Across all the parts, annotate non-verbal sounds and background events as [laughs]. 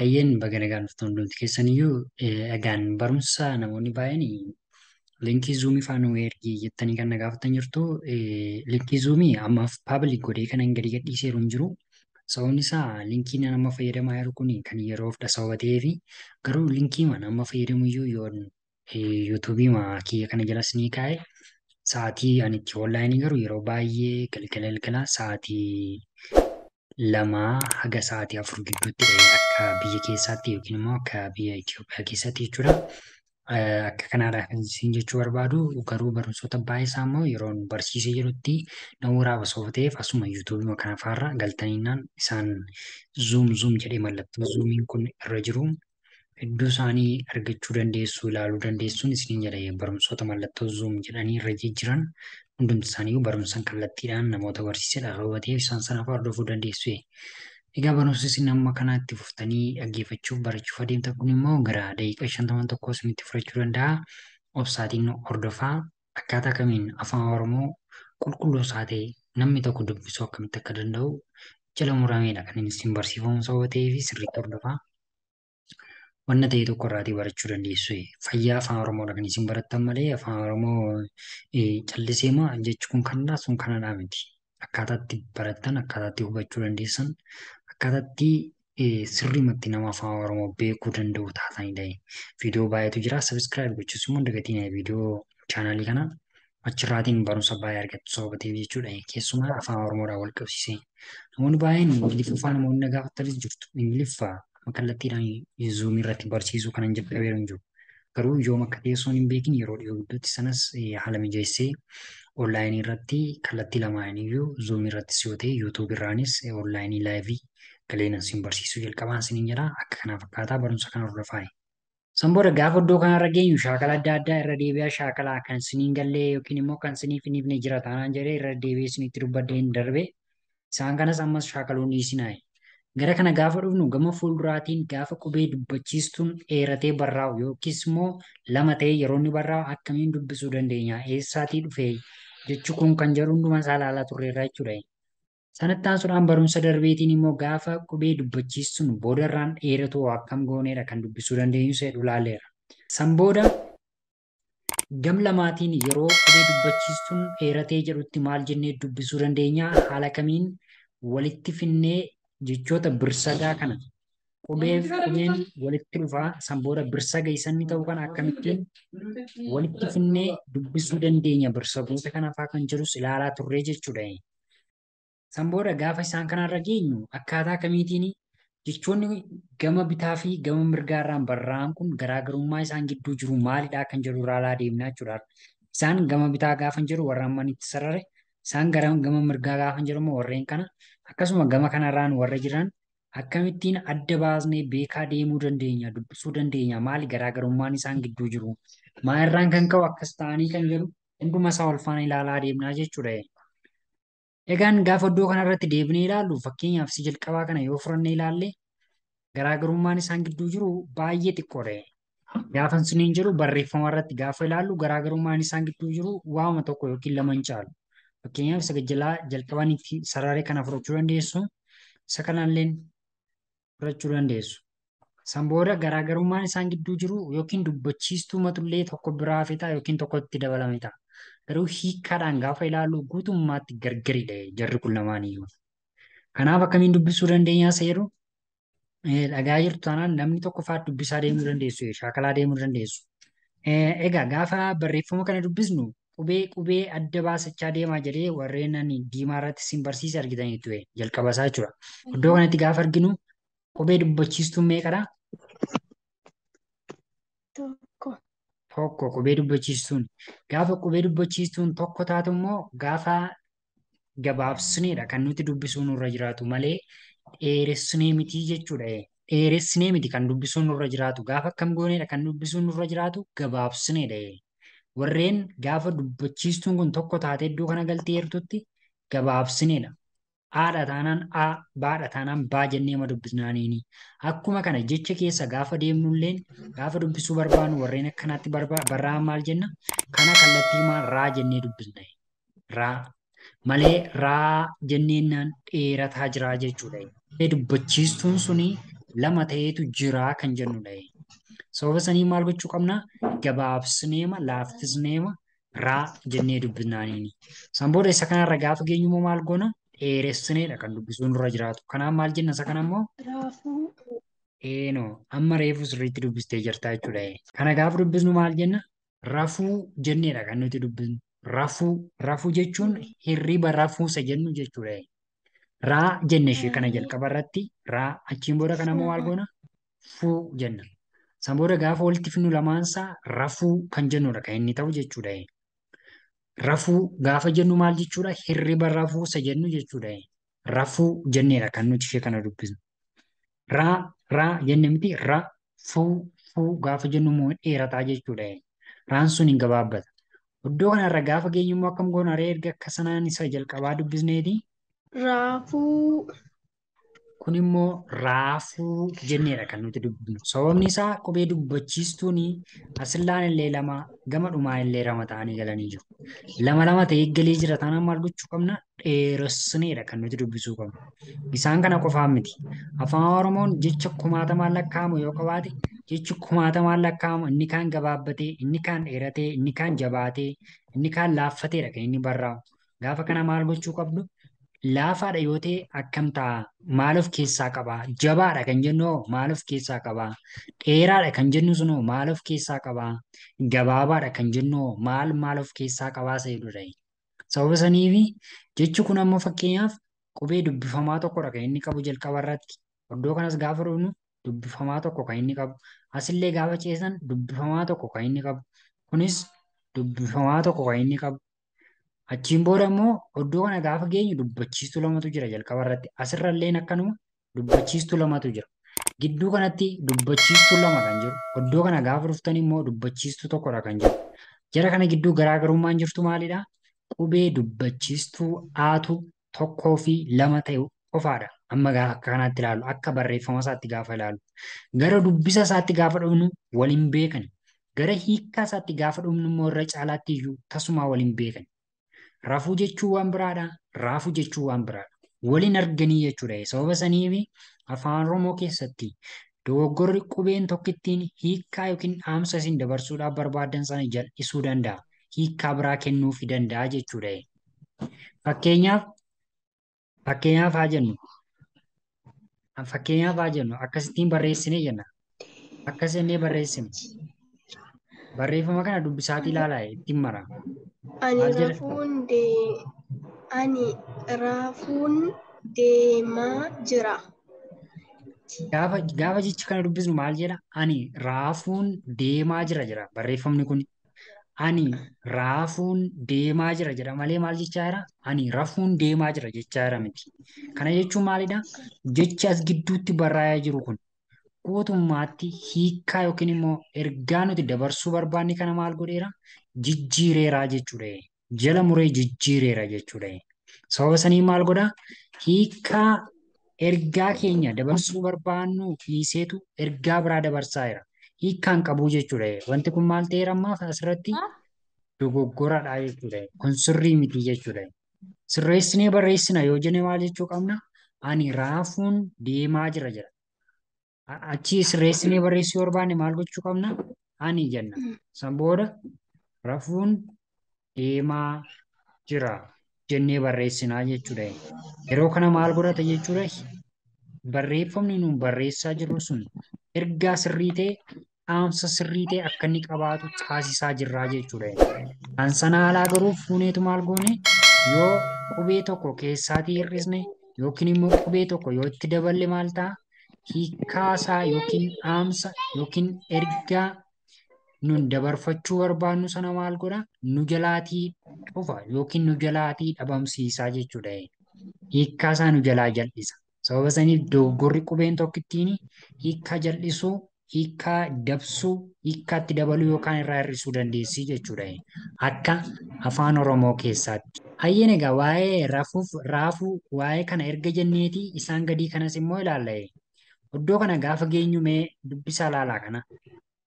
Hayyeen baga nagaan dhuftoon dhumti keessaniyyuu dhagaan eh, barumsa namoonni baay'een liinkii zoomi faa nuu ergii jettanii kan na gaafatan jirtu eh, liinkii zuumii ammaaf paabilik godhee kanan gadi gadhiiseeru hin jiru. Sababni isaa liinkiin an amma fayyadamaa jiru kun kan yeroo of dhasawwa ta'ee fi garuu liinkiiman amma fayyadamuyyuu yoon eh, yuutuubiima kiyya kana jalas ni kaa'e sa'aatii ani itti onlaayinii garuu yeroo baay'ee galgala sa'aatii lama haga sa'aatii afur gidduutti akka biyya keessaatti yookiin immoo akka biyya Itoophiyaa keessatti jechuudha. Akka kanaadha kan isin jechuu barbaadu garuu barumsoota baay'isaa immoo yeroo barsiisee jirutti nawwiraaba sofa asuma yuutuubii kan afaarra isaan zuum zuum jedhee mallattoo zuumiin kun irra jiru hedduu isaanii argachuu dandeessu ilaaluu dandeessuun barumsoota mallattoo zuum jedhanii irra jiran Hundumtisaaniyyuu barumsaan kallattiidhaan namoota barsiisee dhagabatee isaan sanaaf hordofuu dandeessee. Egaa barumsa isin amma kana itti fuftanii dhaggeeffachuuf barachuuf adeemtan kun immoo gara daqiiqaa shantaman tokkoo isinitti furachuu danda'a. Obsaatiin hordofaa akkaataa kamiin afaan Oromoo qulqulluu isaa ta'e namni tokko dubbisuu akkamitti akka danda'u jala muramedha kan inni isin barsiifamu sababa ta'eef sirriitti hordofaa. wanta ta'e tokko irraatii barachuu dandeessu. Fayyaa afaan Oromoodha kan isin barattan malee afaan Oromoo calliseemaa jechuun kanadha sun kanadhaa miti. Akkaataatti barattan, akkaataatti hubachuu dandeessan, akkaataatti sirriimatti nama afaan Oromoo beekuu danda'u taatanidha. Viidiyoo baay'eetu jira. Sabiskiraayib gochuus immoo dagatiin viidiyoo chaanaalii kanaa achirraatiin barumsa baay'ee argattu sababa ta'eef jechuudha. Keessumaa afaan Oromoodhaan wal qabsiise. Namoonni baay'een ingiliffaa namoonni na gaafattanis jirtu. Ingiliffaa kallattiidhaan zoom irratti barsiisuu kanan jalqabeeru jiru. Garuu yoom akka hin beekin yeroo dhiyoo sanas haala e mijeessee onlaayinii irratti kallattii lamaaniyyuu zuumii irrattis yoo ta'e yuutuub irraanis e onlaayinii laayivii galeenan barsiisuu jalqabaan sinin jedha akka kana fakkaataa barumsa kana hordofaa jira. gaafa iddoo geenyu shaakala adda addaa irra deebi'aa shaakalaa kan siniin gallee yookiin immoo kan siniif jira taanaan jedhee irra deebi'ee sinitti dubbadhee darbe. Isaan kanas ammas shaakaloonni sinaayi. Gara kana gaafa dhufnu gama fuulduraatiin gaafa qubee dubbachiistuun dheeratee barraa'u yookiis immoo lama ta'ee yeroo inni barraa'u akkamiin dubbisuu dandeenya? Eessaatii dhufe kun kan jedhu hundumaa ilaalaa turreerra jechuudha. Sanatti aansuudhaan barumsa darbeetiin immoo gaafa qubee dubbachiistuun boodarraan dheeratu akkam goonedha kan dubbisuu dandeenyu San booda gamlamaatiin yeroo qubee dubbachiistuun dheeratee jedhutti maal jennee dubbisuu dandeenya? Haala kamiin walitti finnee jechoota birsagaa kana qubeef qubeen walitti dhufaa san booda birsaga isanni ta'uu kana akkamittiin walitti finnee dubbisuu dandeenya birsagoota kanafaa kan jirus ilaalaa turree jechuudha. San booda gaafa isaan kanarra geenyu akkaataa kamiitiin jechoonni gama bitaa fi gama mirgaarraan barraa'an kun garaagarummaa isaan gidduu jiru maalidha kan jedhu ilaalaa deemnaa jechuudha. Isaan gama bitaa gaafa jiru warra ammanitti sarare isaan gama mirgaa gaafa jiru warreen kana Akkasuma gama kana kanarraan warra jiran akkamittiin adda baasnee beekaa deemuu dandeenya, dubbisuu dandeenya, maali garaagarummaan isaan gidduu jiru, maalirraan kan ka'u akkas ta'anii kan jedhu hunduma isaa olfaan ilaalaa deemnaa jechuudha. Egaan gaafa iddoo kanarratti deebinee ilaallu fakkeenyaaf si jalqabaa kana yoo furanne ilaalle garaagarummaan isaan gidduu jiru baay'ee xiqqoodha. Gaafan suniin jedhu barreeffama irratti gaafa ilaallu garaagarummaan isaan gidduu jiru waama tokko yookiin lama hin caalu. Fakkeenyaaf sagajjalaa jalqabanii fi sarare kana fudhachuu dandeessu. Isa kanallee fudhachuu dandeessu. San garaagarummaan isaan gidduu jiru yookiin dubbachiistuu matullee tokko biraa hafee ta'a yookiin tokkotti dabalame ta'a. Garuu hiikkaadhaan gaafa ilaallu guutummaatti jarri kun lamaaniyyuu. Kanaaf akkamiin dubbisuu dandeenya isa jedhu dhagaa jirtu taanaan namni dubbisaa deemuu dandeessu shaakalaa deemuu dandeessu. Egaa gaafa barreeffama kana dubbisnu qubee qubee adda baasachaa deemaa jedhee warreen ani diimaa irratti siin barsiise argitanii jalqaba isaa jechuudha. Iddoo mhm. kanatti gaafa arginu qubee dubbachiistuun meeqadha? Tokko. Tokko qubee dubbachiistuun. Gaafa qubee dubbachiistuun tokko taatu immoo gaafa gabaabsineedha kan nuti dubbisuu nurra jiraatu malee dheeressinee mitii jechuudha. Dheeressinee miti kan dubbisuun nurra jiraatu gaafa akkam goonedha kan dubbisuun nurra jiraatu gabaabsineedha. warreen gaafa dubbachiistuun kun tokko taatee iddoo kana galtee jirtutti gabaabsineedha. Haadha taanaan A, baadha taanaan baa jennee ma dubbisnaaniini. Akkuma kana jecha keessa gaafa deemnulleen gaafa dubbisuu barbaannu warreen akkanaatti barraa'an maal jenna? Kana kallattii maal raa jennee dubbisna. Raa. Malee raa jenneennaan dheerataa jiraa jechuudha. Dubbachiistuun suni lama ta'eetu jiraa kan jennudha. Sababa sanii maal gochuu qabnaa? Gabaabsineema laaffisneema raa jennee dubbinaaniini. San booda isa kanarra gaafa geenyummoo maal goona? Dheeressuneedha kan dubbisuun dura jiraatu. Kanaaf maal jenna kanammoo? Eenoo amma reefu sirriitti dubbistee jirta jechuudha. Kana gaafa dubbisnu maal jenna? Rafuu jenneedha kan nuti dubbisnu. Rafuu rafuu jechuun hirriba rafuusa jennu jechuudha. Raa jenne shee kana jalqaba irratti raa achiin booda kanammoo maal goona? Fuu jenna. Sanboora gaafa walitti fidnu lamaansaa rafuu kan jennudha kan inni ta'u jechuudha. Rafuu gaafa jennu maal jechuudha? Hirriba rafuu isa jennu jechuudha. Rafuu jenneedha kan nuti ishee kana dubbisnu. Raa, raa jenne miti ra, fuu, fuu gaafa jennu immoo dheerataa jechuudha. Raan sun hin gabaabbata. Iddoo kanarra gaafa geenyu immoo akkam goona? Erga akka sanaan isa jalqabaa dubbisneeti. Raafuu. kun immoo raafuu jenneedha kan nuti dubbinu. Sababni isaa kophee dubbachiistuun asillaan illee lama gama dhumaa illee lama ta'anii galanii jiru. Lama lama ta'ee galee jira taanaan maal gochuu qabna dheeressineedha kan nuti dubbisuu qabnu. Isaan kana qofaan miti. Afaan Oromoon jecha kumaatamaan lakkaa'amu yoo qabaate jechi kumaatamaan lakkaa'amu inni kaan gabaabbatee, inni kaan dheeratee, inni kaan jabaatee, inni kaan laaffateedha kan inni barraa'u. Gaafa kana maal gochuu qabdu? laafaadha yoo ta'e akkam ta'a? Maal of keessaa qabaa? Jabaadha kan jennu maal of keessaa qaba? Dheeraadha kan jennu sunoo maal of keessaa qabaa? Gabaabaadha kan jennu maal maal of keessaa qabaa kun ammoo fakkeenyaaf qubee dubbifamaa tokkodha kan inni qabu jalqaba irratti. Iddoo kanas gaafa dubbifamaa tokko kan inni qabu. Asillee gaafa ceesan dubbifamaa tokko kan inni qabu. Kunis dubbifamaa tokko kan inni qabu. Achiin booda immoo oddoo kana gaafa geenyu dubbachiistuu lamatu jira jalqaba irratti. Asirralleen akkanuma dubbachiistuu lamatu jira. Gidduu kanatti dubbachiistuu lama kan jiru. Oddoo kana gaafa dhuftan immoo dubbachiistuu tokkodha kan jiru. Jara kana gidduu garaagarummaan jirtu maalidha? Qubee dubbachiistuu aatu tokkoo fi lama ta'e qofaadha. Amma gaafa kanaatti ilaalu akka barreeffama isaatti gaafa ilaalu. Gara dubbisa isaatti gaafa dhufnu wal hin Gara hiikkaa isaatti gaafa dhufnu irra caalaatti iyyuu tasumaan wal hin Rafuu jechuun waan biraadha. Raafuu jechuun waan biraadha. Waliin arganii jechuudha. Sababa saniifi afaan Oromoo keessatti dogoggorri qubeen tokkittiin hiikkaa yookiin dhaamsa isin dabarsuudhaaf barbaadan sana jal'isuu danda'a. hiikaa biraa kennuufii danda'a jechuudha. Fakkeenyaaf haa jennu fakkeenyaaf haa akkasittiin barreessinee Barreeffama kana dubbisaatii ilaalaa ittiin mara. Ani raafuun deemaa jira. Gaafa jechi kana dubbisnu maal jedha? Ani raafuun deemaa jira jira barreeffamni kun. Ani raafuun deemaa jira jedha malee maal jechaa jira? Ani rafuun deemaa jira jechaa jira miti. Kana jechuun maalidha? Jechi as gidduutti barraa'ee jiru kun guutummaatti hiikkaa yookiin immoo ergaa nuti dabarsuu barbaanne kana maal godheera? Jijjiireeraa jechuudha. Jala muree jijjiireera jechuudha. Sababa sanii maal godhaa? Hiikkaa ergaa keenya dabarsuu barbaannu dhiiseetu ergaa biraa dabarsaa'eera. Hiikkaan qabuu jechuudha. Wanti kun maal ta'eera ammaa asirratti dogoggoradha jechuudha. Kun sirrii miti jechuudha. Sirreessinee barreessina yoo jenne maal jechuu qabna? Ani raafuun deemaa jira jira. Achi sirreessinee barreessuu barbaanne maal gochuu qabna? Ani jenna. Hmm. San booda rafuun deemaa jira jennee barreessinaa jechuudha. Yeroo kana maal godhata jechuudha? Barreeffamni nuun barreessaa jirru sun ergaa sirrii ta'e dhaamsa sirrii ta'e akka inni qabaatu taasisaa jirra jechuudha. Kan sana alaa garuu fuuneetu maal goone yoo qubee tokko keessaatii hir'isne yookiin immoo qubee tokko yoo itti daballe maal ta'a? hiikkaasaa yookiin dhaamsa yookiin ergaa nun dabarfachuu barbaannu sana maal godha? Nu jalaatii dhufa yookiin nu jalaatii dhabamsiisaa jechuudha. Hiikkaasaa nu jalaa jal'isa. Sababa saniif doggorri qubeen tokkittiin hiikkaa jal'isuu, hiikkaa dabsuu, hiikkaatti dabaluu yookaan irraa hir'isuu dandeessii jechuudha. Akka afaan Oromoo keessaatti. Hayyeen egaa waa'ee raafuu, waa'ee kana erga jenneeti isaan gadii kanas immoo ilaalla. Iddoo kana gaafa geenyu mee dubbisaa ilaalaa kana.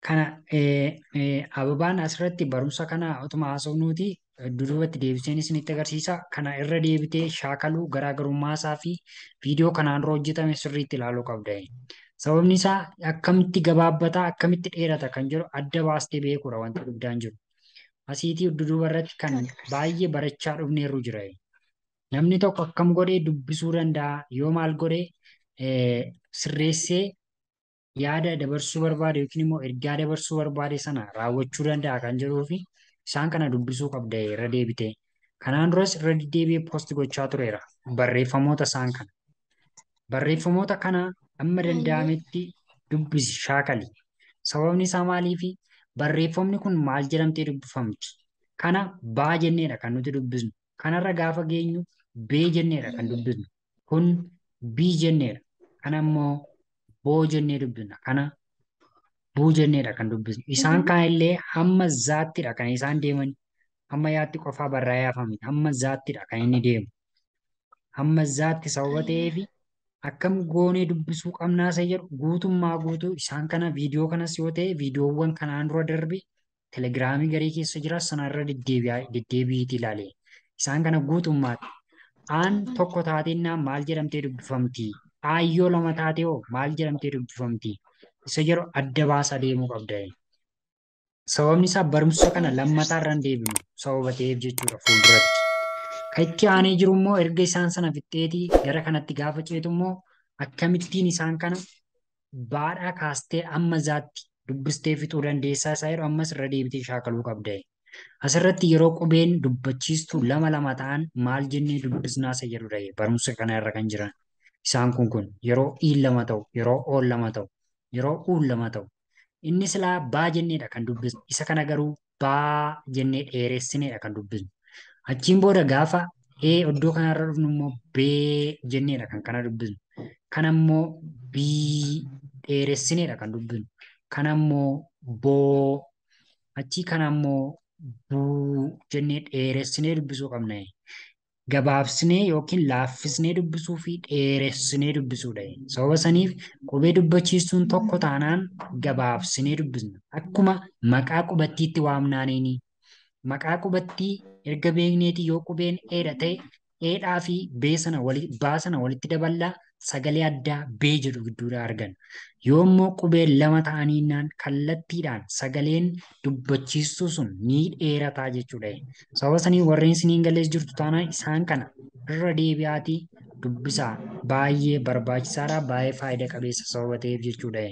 Kana ababaan asirratti barumsa kana otuma haasofnuuti dudubatti deebiseen isinitti agarsiisa. Kana irra deebitee shaakaluu garaagarummaa isaa fi viidiyoo kanaan irra hojjetame sirriitti ilaaluu Sababni isaa akkamitti gabaabbataa akkamitti dheerata kan jiru adda baastee beekuudha wanti guddaan kan baay'ee barachaa tokko akkam godhee dubbisuu danda'a? Yoo maal godhee sirreessee yaada dabarsuu barbaade yookiin immoo ergaa dabarsuu barbaade sana raawwachuu danda'a kan jedhuu fi isaan kana dubbisuu qabda irra deebite. Kanaan duras irra deddeebi'ee poosti gochaa tureera barreeffamoota isaan kana. Barreeffamoota kana amma danda'ametti dubbisi shaakali. Sababni isaa maaliifi barreeffamni kun maal jedhamtee dubbifamti? Kana baa jenneedha kan nuti dubbisnu. Kanarra gaafa geenyu bee jenneedha kan dubbisnu. Kun bii jenneedha. kanammoo boo jennee dubbisna. Kana buu jenneedha kan dubbisnu. Isaan mhm. kaanillee hamma zaattidha kan isaan deeman. Hamma qofa qofaa barraa'ee hafame. Hamma zaattidha kan inni deemu. Hamma zaatti sababa ta'eef akkam goonee dubbisuu qabnaasa jedhu guutummaa guutuu isaan kana viidiyoo kanas yoo ta'e viidiyoowwan kanaan dura darbe telegiraamii garii keessa jira sanarra deddeebi'iiti ilaale. Isaan kana guutummaatti An mhm. tokko taateenna maal jedhamtee dubbifamtii? Aayyoo lama taate hoo maal jedhamtee dubbifamti? Isa jedhu adda baasa deemuu qabda. Sababni isaa barumsa kana lammataa irraan deebinu sababa ta'eef jechuudha fuulduratti. Kan itti aanee jiru immoo erga isaan sana fixxeetii gara kanatti gaafa ceetu immoo akkamittiin isaan kana baadhaa kaastee amma zaatti dubbistee fixuu dandeessaa isaa jedhu ammas irra deebitee shaakaluu qabda. Asirratti yeroo qubeen dubbachiistuu lama lama ta'an maal jennee dubbisnaa isa jedhudha barumsa kana irra kan jiran. Isaan kun kun yeroo iin lama ta'u, yeroo ool lama ta'u, yeroo uun lama ta'u. Inni silaa baa jenneedha kan dubbisnu. Isa kana garuu baa jennee dheeressineedha kan dubbisnu. Achiin booda gaafa ee iddoo kanarra dhufnu immoo bee jenneedha kan kana dubbisnu. Kana immoo dheeressineedha kan dubbisnu. Kana boo achii kana buu jennee dheeressinee dubbisuu qabna. gabaabsinee yookiin laaffisnee dubbisuu fi dheeressinee dubbisuudha. Sababa saniif qubee dubbachiistuun tokko taanaan gabaabsinee dubbisna. Akkuma maqaa qubattiitti waamnaaniini. Maqaa qubattii erga beekneeti yoo qubeen eedha ta'e eedhaa fi bee sana walitti daballaa sagalee addaa bee jedhu gidduudhaa argan. Yoo immoo qubeen lama ta'anii naan kallattiidhaan sagaleen dubbachiistuu sun ni dheerataa jechuudha. Sababa sanii warreen siniin galees jirtu taanaan isaan kana irra deebi'aatii dubbisaa baay'ee barbaachisaadha baay'ee faayidaa qabeessa sababa ta'eef jechuudha.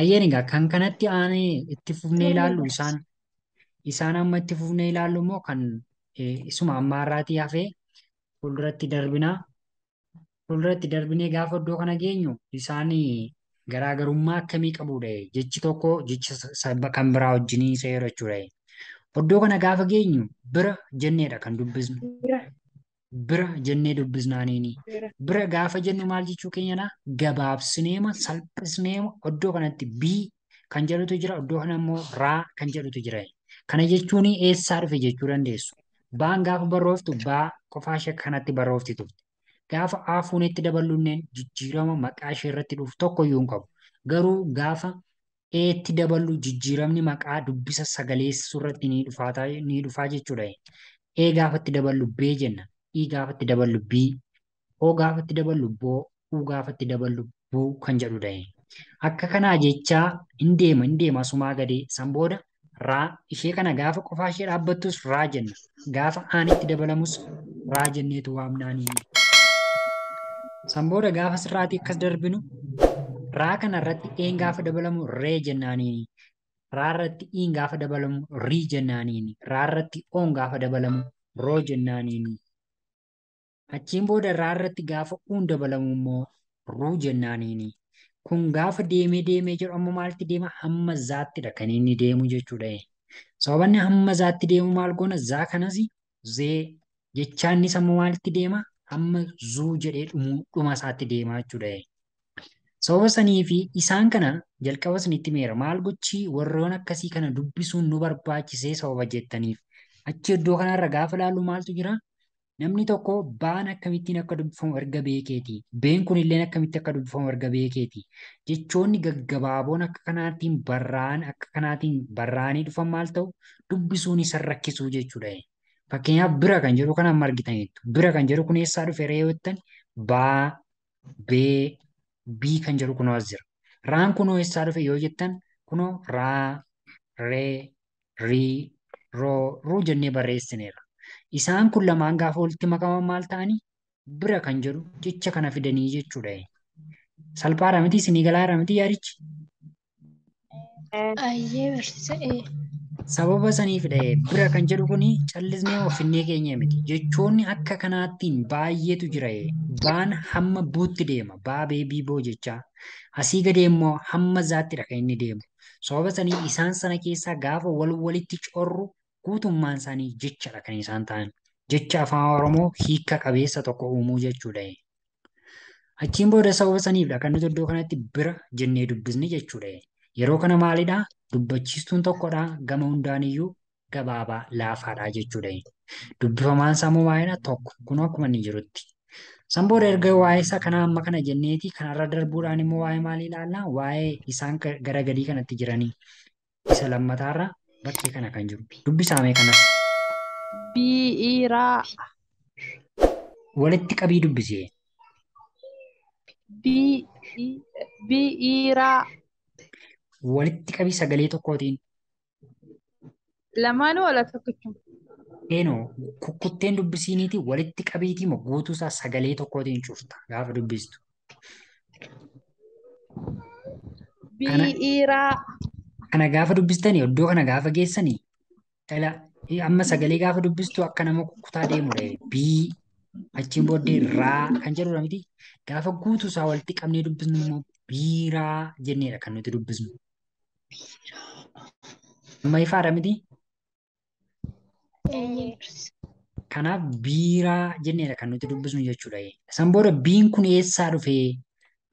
Ayyeen egaa kan kanatti aanee itti fufnee ilaallu isaan isaan amma itti fufnee ilaallu immoo kan eh, isuma ammaarraatii hafee fuulduratti darbinaa fuulduratti darbinee gaafa iddoo kana geenyu isaan garaagarummaa akkamii qabudha jechi tokko jecha kan biraa wajjinii seera jechuudha. Iddoo kana gaafa geenyu bira jenneedha kan dubbisnu. Bira jennee dubbisnaaniini. Bira gaafa jennu maal jechuu keenyanaa gabaabsineema salphisneema iddoo kanatti bii kan jedhutu jira iddoo kana immoo raa kan jedhutu jira. Kana jechuun eessaa dhufe jechuu dandeessu. Baan gaafa barrooftu baa qofaashee kanatti barroofti turte. Gaafa aafuunitti daballunneen jijjiirama maqaa ishee irratti dhufu tokkoyyuu hin qabu. Garuu gaafa eetti daballu jijjiiramni maqaa dubbisa sagaleessuu irratti ni dhufaa jechuudha. Ee gaafatti daballu bee jenna. ii e gaafatti daballu bii, oo gaafatti daballu boo, uu gaafatti daballu buu kan jedhudha. Akka kanaa jechaa hin deema hin deema asumaa gadee san booda raa ishee kana gaafa qofa ishee dhaabbattus raa jenna. Gaafa aanitti dabalamus raa jenneetu waamnaa ni miidha. Sanbooda gaafa sirraati akkas darbinu raa kana irratti een gaafa dabalamu ree jennaaniini. Raa irratti iin gaafa dabalamu rii jennaaniini. Raa irratti oon gaafa dabalamu roo jennaaniini. Achiin booda raa irratti gaafa uun dabalamu immoo ruu jennaaniini. Kun gaafa deemee deemee jedhu amma maalitti deema? Hamma zaattidha kan inni deemu jechuudha. Sababa hamma zaatti deemu maal goona? Zaa kanas zee. Jechaan inni sammuu maalitti deema? Amma zuu jedhee dhuma isaatti deemaa jechuudha. Sababa sanii fi isaan kana jalqaba isinitti meera. Maal gochii warroon akkasii kana dubbisuun nu barbaachisee sababa jettaniif. Achi iddoo kanarra gaafa ilaallu maaltu jira? Namni tokko baan akkamittiin akka dubbifamu erga beekeeti. Been kunillee akkamitti akka dubbifamu erga beekeeti. Jechoonni gaggabaaboon akka kanaatiin barraa'an akka kanaatiin barraa'anii dhufan maal ta'u? Dubbisuun isa rakkisuu jechuudha. Fakkeenyaaf bira kan jedhu kan amma argitan bira kan jedhu kun eessaa dhufe yoo jettan baa, bee, bii kan jedhu kun jira. Raan kunoo eessaa dhufe yoo jettan kunoo raa, ree, rii, roo, ruu jennee barreessineera. Isaan kun lamaan gaafa walitti makaman maal ta'anii bira kan jedhu jecha kana fidanii jechuudha. Salphaadha miti isinii galaadha miti yaadichi? Ayyee barsiisa. sababa saniif dha'e bira kan jedhu kuni callisnee ofinnee keenya miti jechoonni akka kanaattiin baay'eetu jira e. baan hamma buutti deema baa beebii boo jechaa asii gadi immoo hamma zaattidha kan inni deemu sababa saniif isaan sana keessaa gaafa wal walitti corru guutummaan isaanii jechadha kan isaan ta'an jecha afaan oromoo hiika qabeessa tokko uumuu jechuudha. Achiin booda sababa saniifidha kan nuti iddoo kanatti bira jennee dubbisni jechuudha. Yeroo kana maalidhaa dubbachiistuun tokkodhaa gama hundaaniyyuu gabaabaa laafaadhaa jechuudha. Dubbifamaan sammuu waa'eedha tokko kun akkuma inni jirutti. San erga waa'ee isa kanaa amma kana jenneeti kanarra darbuudhaan immoo waa'ee maalii ilaallaa? Waa'ee isaan gara gadii kanatti jiranii isa lammataarra bakkee kana kan jiru. Dubbisaame kanas. Biiraa. Walitti qabii dubbisee. Biiraa. walitti qabi sagalee tokkootiin. Lamaanuu ala tokkichuun. Eenoo kukkutteen dubbisiiniitii walitti qabiitii moo guutuusaa sagalee tokkootiin cufta gaafa dubbistu. Biiraa. Kana gaafa dubbistanii iddoo kana gaafa geessanii amma sagalee gaafa dubbistu akka nama kukkutaa deemudha. Bii achiin booddee raa kan jedhudha miti. Gaafa guutuusaa walitti qabnee dubbisnu immoo biiraa jenneedha kan nuti dubbisnu. Ammayifaa dha miti? Kanaaf biiraa jenneedha kan nuti dubbisnu jechuudha. San booda biin kun eessaa dhufee?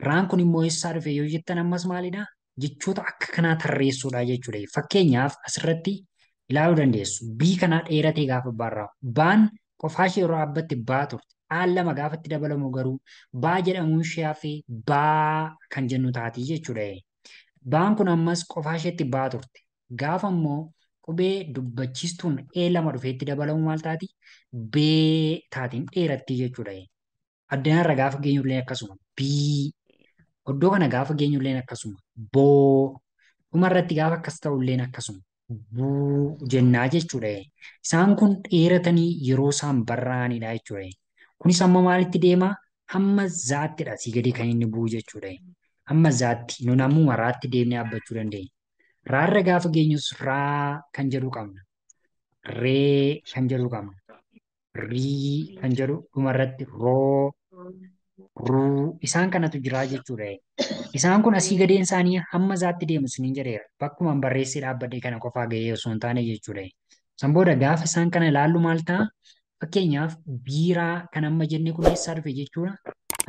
Raan kun immoo eessaa dhufee yoo jettan ammas maalidha? Jechoota akka kanaa tarreessuudha jechuudha. Fakkeenyaaf asirratti ilaaluu dandeessu. Bii kanaa dheeratee gaafa barraa'u. Baan qofaashee yeroo dhaabbatte baa turte. Aan lama gaafatti dabalamu garuu baa jedhamuun ishee hafe baa kan jennu taati jechuudha. Ba'aan kun ammas qofa isheetti ba'aa turte. Gaafa immoo qubee dubbachiistuun ee lama dhufeetti dabalamu maal taati? Bee taatiin dheeratti jechuudha. Addunyaarra gaafa geenyullee akkasuma. Bii. Oddoo kana gaafa geenyullee akkasuma. Boo. Dhumarratti gaafa akkas ta'ullee akkasuma. Buu jennaa jechuudha. Isaan kun dheeratanii yeroo isaan barraa'anidha jechuudha. Kunis amma maalitti deema? Hamma zaattidha asii gadi kan inni bu'u jechuudha. hamma zaatti nu namuma raatti deemnee dhaabbachuu dandeenya. Raarra gaafa geenyus raa kan jedhu qabna. Ree kan jedhu qabna. Rii kan jedhu dhumarratti roo, ruu isaan kanatu jiraa jechuudha. Isaan kun asii gadeen isaanii hamma zaatti deemu suniin jedheera. Bakkuma barreessee dhaabbadhee kana qofaa gahee osoo hin taane jechuudha. San booda gaafa isaan kana ilaallu maal ta'a? Fakkeenyaaf biiraa kan amma jennee kunuunsaa dhufe jechuudha.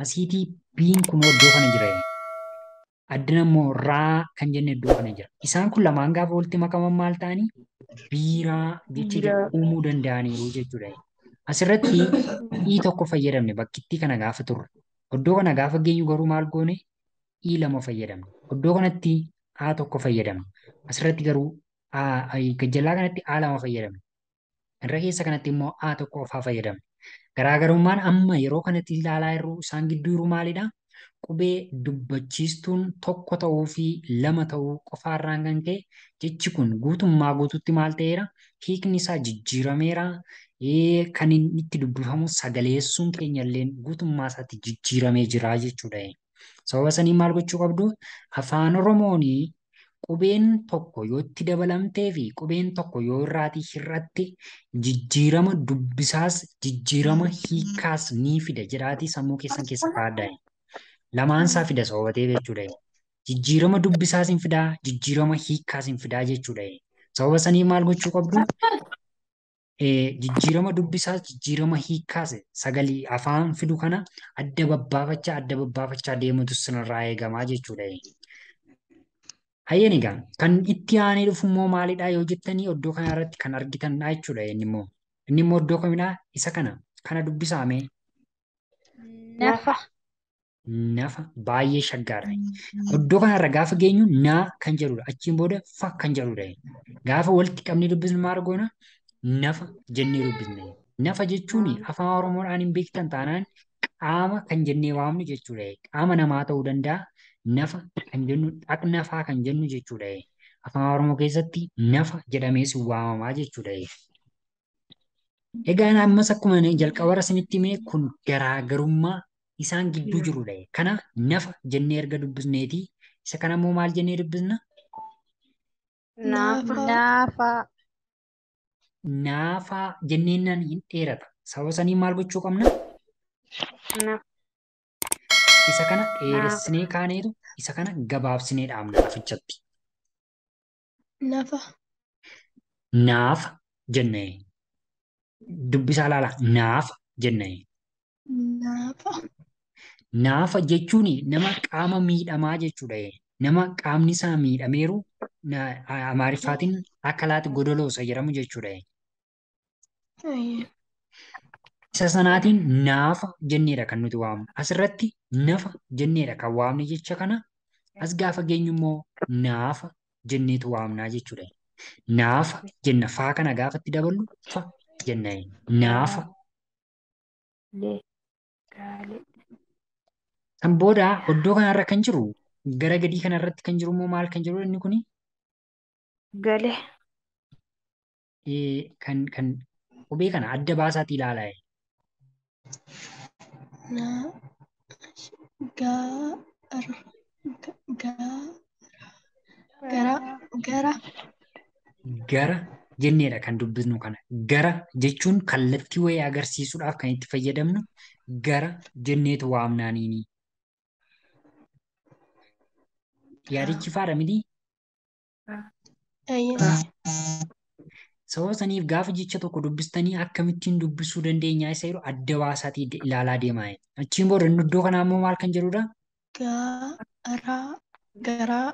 Asiitii biin kun iddoo kana jira. addina immoo raa kan jenne iddoo kana jira. Isaan kun lamaan gaafa walitti makaman maal ta'anii biiraa jechuudha uumuu danda'aniiru jechuudha. Asirratti ii tokko fayyadamne bakkitti kana gaafa turre. Iddoo kana gaafa geenyu garuu maal goone ii lama fayyadamne. Iddoo kanatti aa tokko fayyadamne. Asirratti garuu gajjallaa kanatti aa lama fayyadamne. Irra keessa kanatti immoo aa tokko qofaa fayyadamne. Garaagarummaan amma yeroo kanatti ilaalaa jirru isaan gidduu jiru maalidhaa? qubee dubbachiistuun tokko ta'uu fi lama ta'uu qofaarraan kan ka'e jechi kun guutummaa guutuutti maal ta'eera hiikni isaa jijjiirameera. Kan inni itti dubbifamu sagaleessuun keenya illee guutummaa isaatti jijjiiramee jira jechuudha. Sababa saniin maal gochuu qabdu afaan oromoon qubeen tokko yoo itti dabalamtee fi qubeen tokko yoo irraatii hir'atte jijjiirama dubbisaas jijjiirama hiikaas ni fida jedhaatii sammuu keessan keessa kaa'adhaa. lamaansaa fida sababaa jechuudha. Jijjiirama dubbisaas hin fidaa, jijjiirama hiikkaas hin fidaa jechuudha. Sababa sanii maal gochuu qabdu? [laughs] Jijjiirama dubbisaas, jijjiirama hiikkaas sagalee afaan fidu kana adda babbaafachaa adda babbaafachaa deemutu sinirraa eegamaa jechuudha. Hayyeen egaa kan itti aanee dhufummoo maalidhaa yoo jettanii iddoo kanarratti kan argitanidha jechuudha inni immoo. Inni immoo iddoo kamidhaa isa kana kana dubbisaame. Nafa. nafa baay'ee shaggaadha. Mm-hmm. Iddoo kanarra gaafa geenyu naa kan jedhudha. Achiin booda fa kan jedhudha. Gaafa walitti qabnee dubbisnu maal goona? Nafa jennee dubbisna. Nafa jechuun afaan Oromoodhaan hin beektan taanaan qaama kan jennee waamnu jechuudha. Qaama namaa ta'uu danda'a. Nafa kan jennu dhaqna fa'aa kan jennu jechuudha. Afaan Oromoo keessatti nafa jedhamees waamamaa jechuudha. Egaa ammas akkuma jalqabarra isinitti hime kun garaagarummaa isaan gidduu jirudha. Kana nafa jennee erga dubbisneeti. Isa kanammoo maal jennee dubbisna? Naafaa Naafa jenneennan hin dheerata. Sababa saniin maal gochuu qabna? Isa kana dheeressinee kaaneetu isa kana gabaabsinee dhaabna lafichatti. Nafa. Naafa jennee. Dubbisaa laala Naafa jennee. Naafa jechuun nama qaama miidhamaa jechuudha. Nama qaamni isaa miidhameeru Amaariffaatiin akka laata godoloosa jedhamu jechuudha. Isa sanaatiin naafa jenneedha kan nuti waamnu. Asirratti nafa jenneedha kan waamne jecha kana as gaafa geenyu immoo naafa jenneetu waamnaa jechuudha. Naafa jenna. Fa'aa kana gaafa itti daballu fa jenna. Naafa. Kan booda oddoo kanarra kan jiru gara gadii kanarratti kan jiru immoo maal kan jiru inni kuni? Gale. Kan kana adda baasaati ilaalaa. Gara gara jenneedha kan dubbisnu kana. Gara jechuun kallattii wayii agarsiisuudhaaf kan itti fayyadamnu gara jenneetu waamnaaniini. Yaadichi faadha miti? Sababa saniif gaafa jecha tokko dubbistanii akkamittiin dubbisuu dandeenya isa jedhu adda baasaatii ilaalaa deemaa. Achiin booda inni iddoo kanaa immoo maal kan jedhudha? Garaa.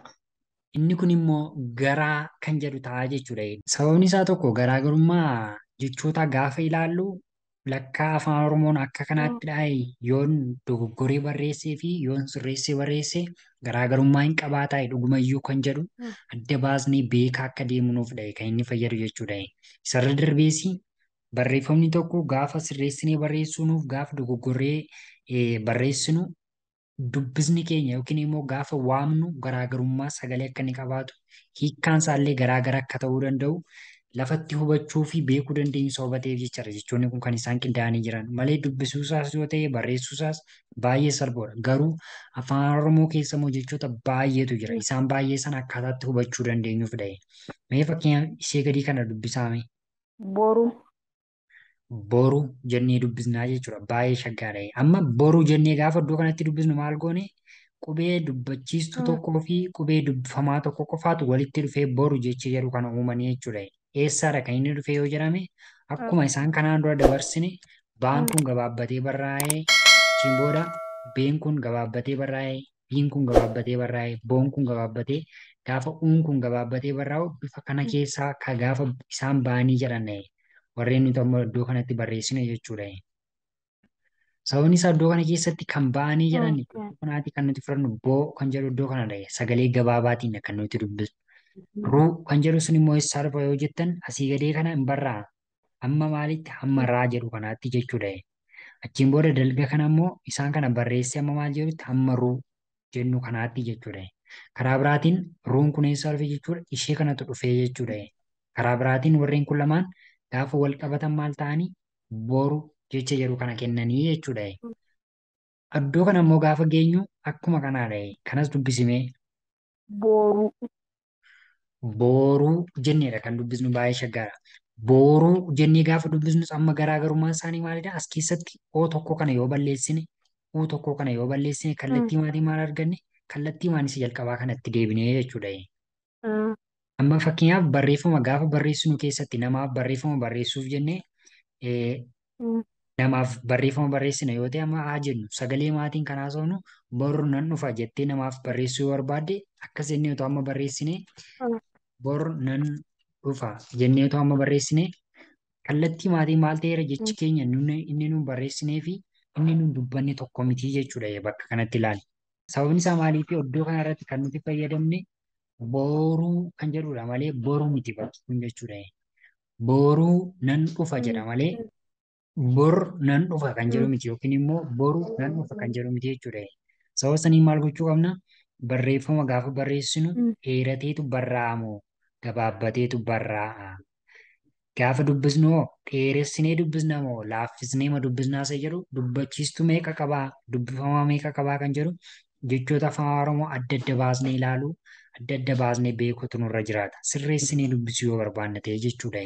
Inni kun immoo garaa kan jedhu ta'a jechuudha. Sababni isaa tokko garaagarummaa jechoota gaafa ilaallu Lakkaa afaan Oromoon akka kanaatti dhaa'e yoon dogoggoree barreessee fi yoon sirreessee barreessee garaagarummaa hin qabaataa'e dhugumayyuu kan jedhu hmm. adda baasnee beekaa akka deemu nuuf dhaa'e kan inni fayyadu jechuu jechuudha. Isarra darbees barreeffamni tokko gaafa sirreessinee barreessuunuuf gaafa dogoggoree barreessinu dubbisni keenya yookiin immoo gaafa waamnu garaagarummaa sagalee akka inni qabaatu hiikkaan isaallee garaagara akka ta'uu danda'u. lafatti hubachuu fi beekuu dandeenyu sobateef jecharra jechoonni kun kan isaan qindaa'anii jiran malee dubbisuusaas yoo ta'e barreessuusaas baay'ee sarboodha garuu afaan oromoo keessa moo jechoota baay'eetu jira isaan baay'ee sana akkaataatti hubachuu dandeenyuuf da'e mee fakkeenya ishee gadii kana dubbisaame. Boru. Boru jennee dubbisnaa jechuudha baay'ee shaggaadha'e amma boru jennee gaafa iddoo kanatti dubbisnu maal goone qubee dubbachiistuu hmm. tokkoo fi qubee dubbifamaa tokko qofaatu walitti dhufee boru jechee jedhu kana uumanii jechuudha. eessaadha kan inni dhufee yoo jedhame akkuma isaan kanaan dura dabarsine baan kun gabaabbatee barraa'ee siin booda been kun gabaabbatee barraa'ee biin kun gabaabbatee barraa'ee boon kun gabaabbatee gaafa uun kun gabaabbatee barraa'u bifa kana keessaa ka gaafa isaan ba'anii jedhanne warreen nuti amma iddoo kanatti barreessine jechuudha. Sababni isaa iddoo kana keessatti kan ba'anii jedhan kanaati kan nuti fudhannu boo kan jedhu iddoo kana sagalee gabaabaatiin nuti dubbisnu. Ruu kan jedhu sun immoo eessaarra baha yoo jettan asii gadee kana hin barraa hamma maalitti hamma raa jedhu kanaatti jechuudha. Achiin booda dalga kana immoo isaan kana barreessee hamma maal jedhutti hamma ruu jennu kanaatti jechuudha. Karaa biraatiin ruun kun eessaa jechuudha ishee kanatu dhufee jechuudha. Karaa biraatiin warreen kun lamaan gaafa wal qabatan maal ta'anii jecha jedhu kana kennanii jechuudha. gaafa geenyu akkuma kanaadha. Kanas dubbisimee. Booruu jenneedha kan dubbisnu baay'ee shaggaadha. Booruu jennee gaafa dubbisnu amma garaagarummaan isaanii maalidha? As keessatti o tokko kana yoo balleessine, u tokko kana yoo balleessine kallattii hmm. maatiin maal arganne? Kallattii maan isa jalqabaa kanatti deebinee jechuudha. Hmm. Amma fakkeenyaaf barreeffama gaafa barreessinu keessatti namaaf barreeffama barreessuuf jennee hmm. namaaf barreeffama barreessina yoo ta'e amma haa jennu sagalee maatiin kan haasofnu boruun nan dhufa jettee namaaf barreessuu barbaadde akkas jennee otoo amma barreessinee bor nan dhufa jenneetu amma barreessine kallattii maatii maal ta'eera jechi mm. keenya inni nuun barreessinee fi inni nuun dubbanne tokko miti jechuudha bakka kanatti ilaali. Sababni isaa maaliif iddoo kanarratti kan nuti fayyadamne boruu kan jedhudha malee boruu miti kan kun jechuudha. Boruu nan dhufa jedha mm. malee bor nan dhufa kan jedhu mm. miti yookiin immoo boruu nan dhufa kan jedhu miti jechuudha. Sababa sanii maal gochuu qabna barreeffama gaafa barreessinu dheerateetu barraa'amu gabaabbatee barraa'a. Gaafa dubbisnu hoo dheeressinee dubbisna moo laaffisnee ma dubbisnaa isa jedhu dubbachiistuu meeqa qabaa dubbifamaa meeqa qabaa kan jedhu jechoota afaan Oromoo adda adda baasnee ilaalu adda adda baasnee beekuutu nurra jiraata. Sirreessinee dubbisuu yoo barbaanne ta'e jechuudha.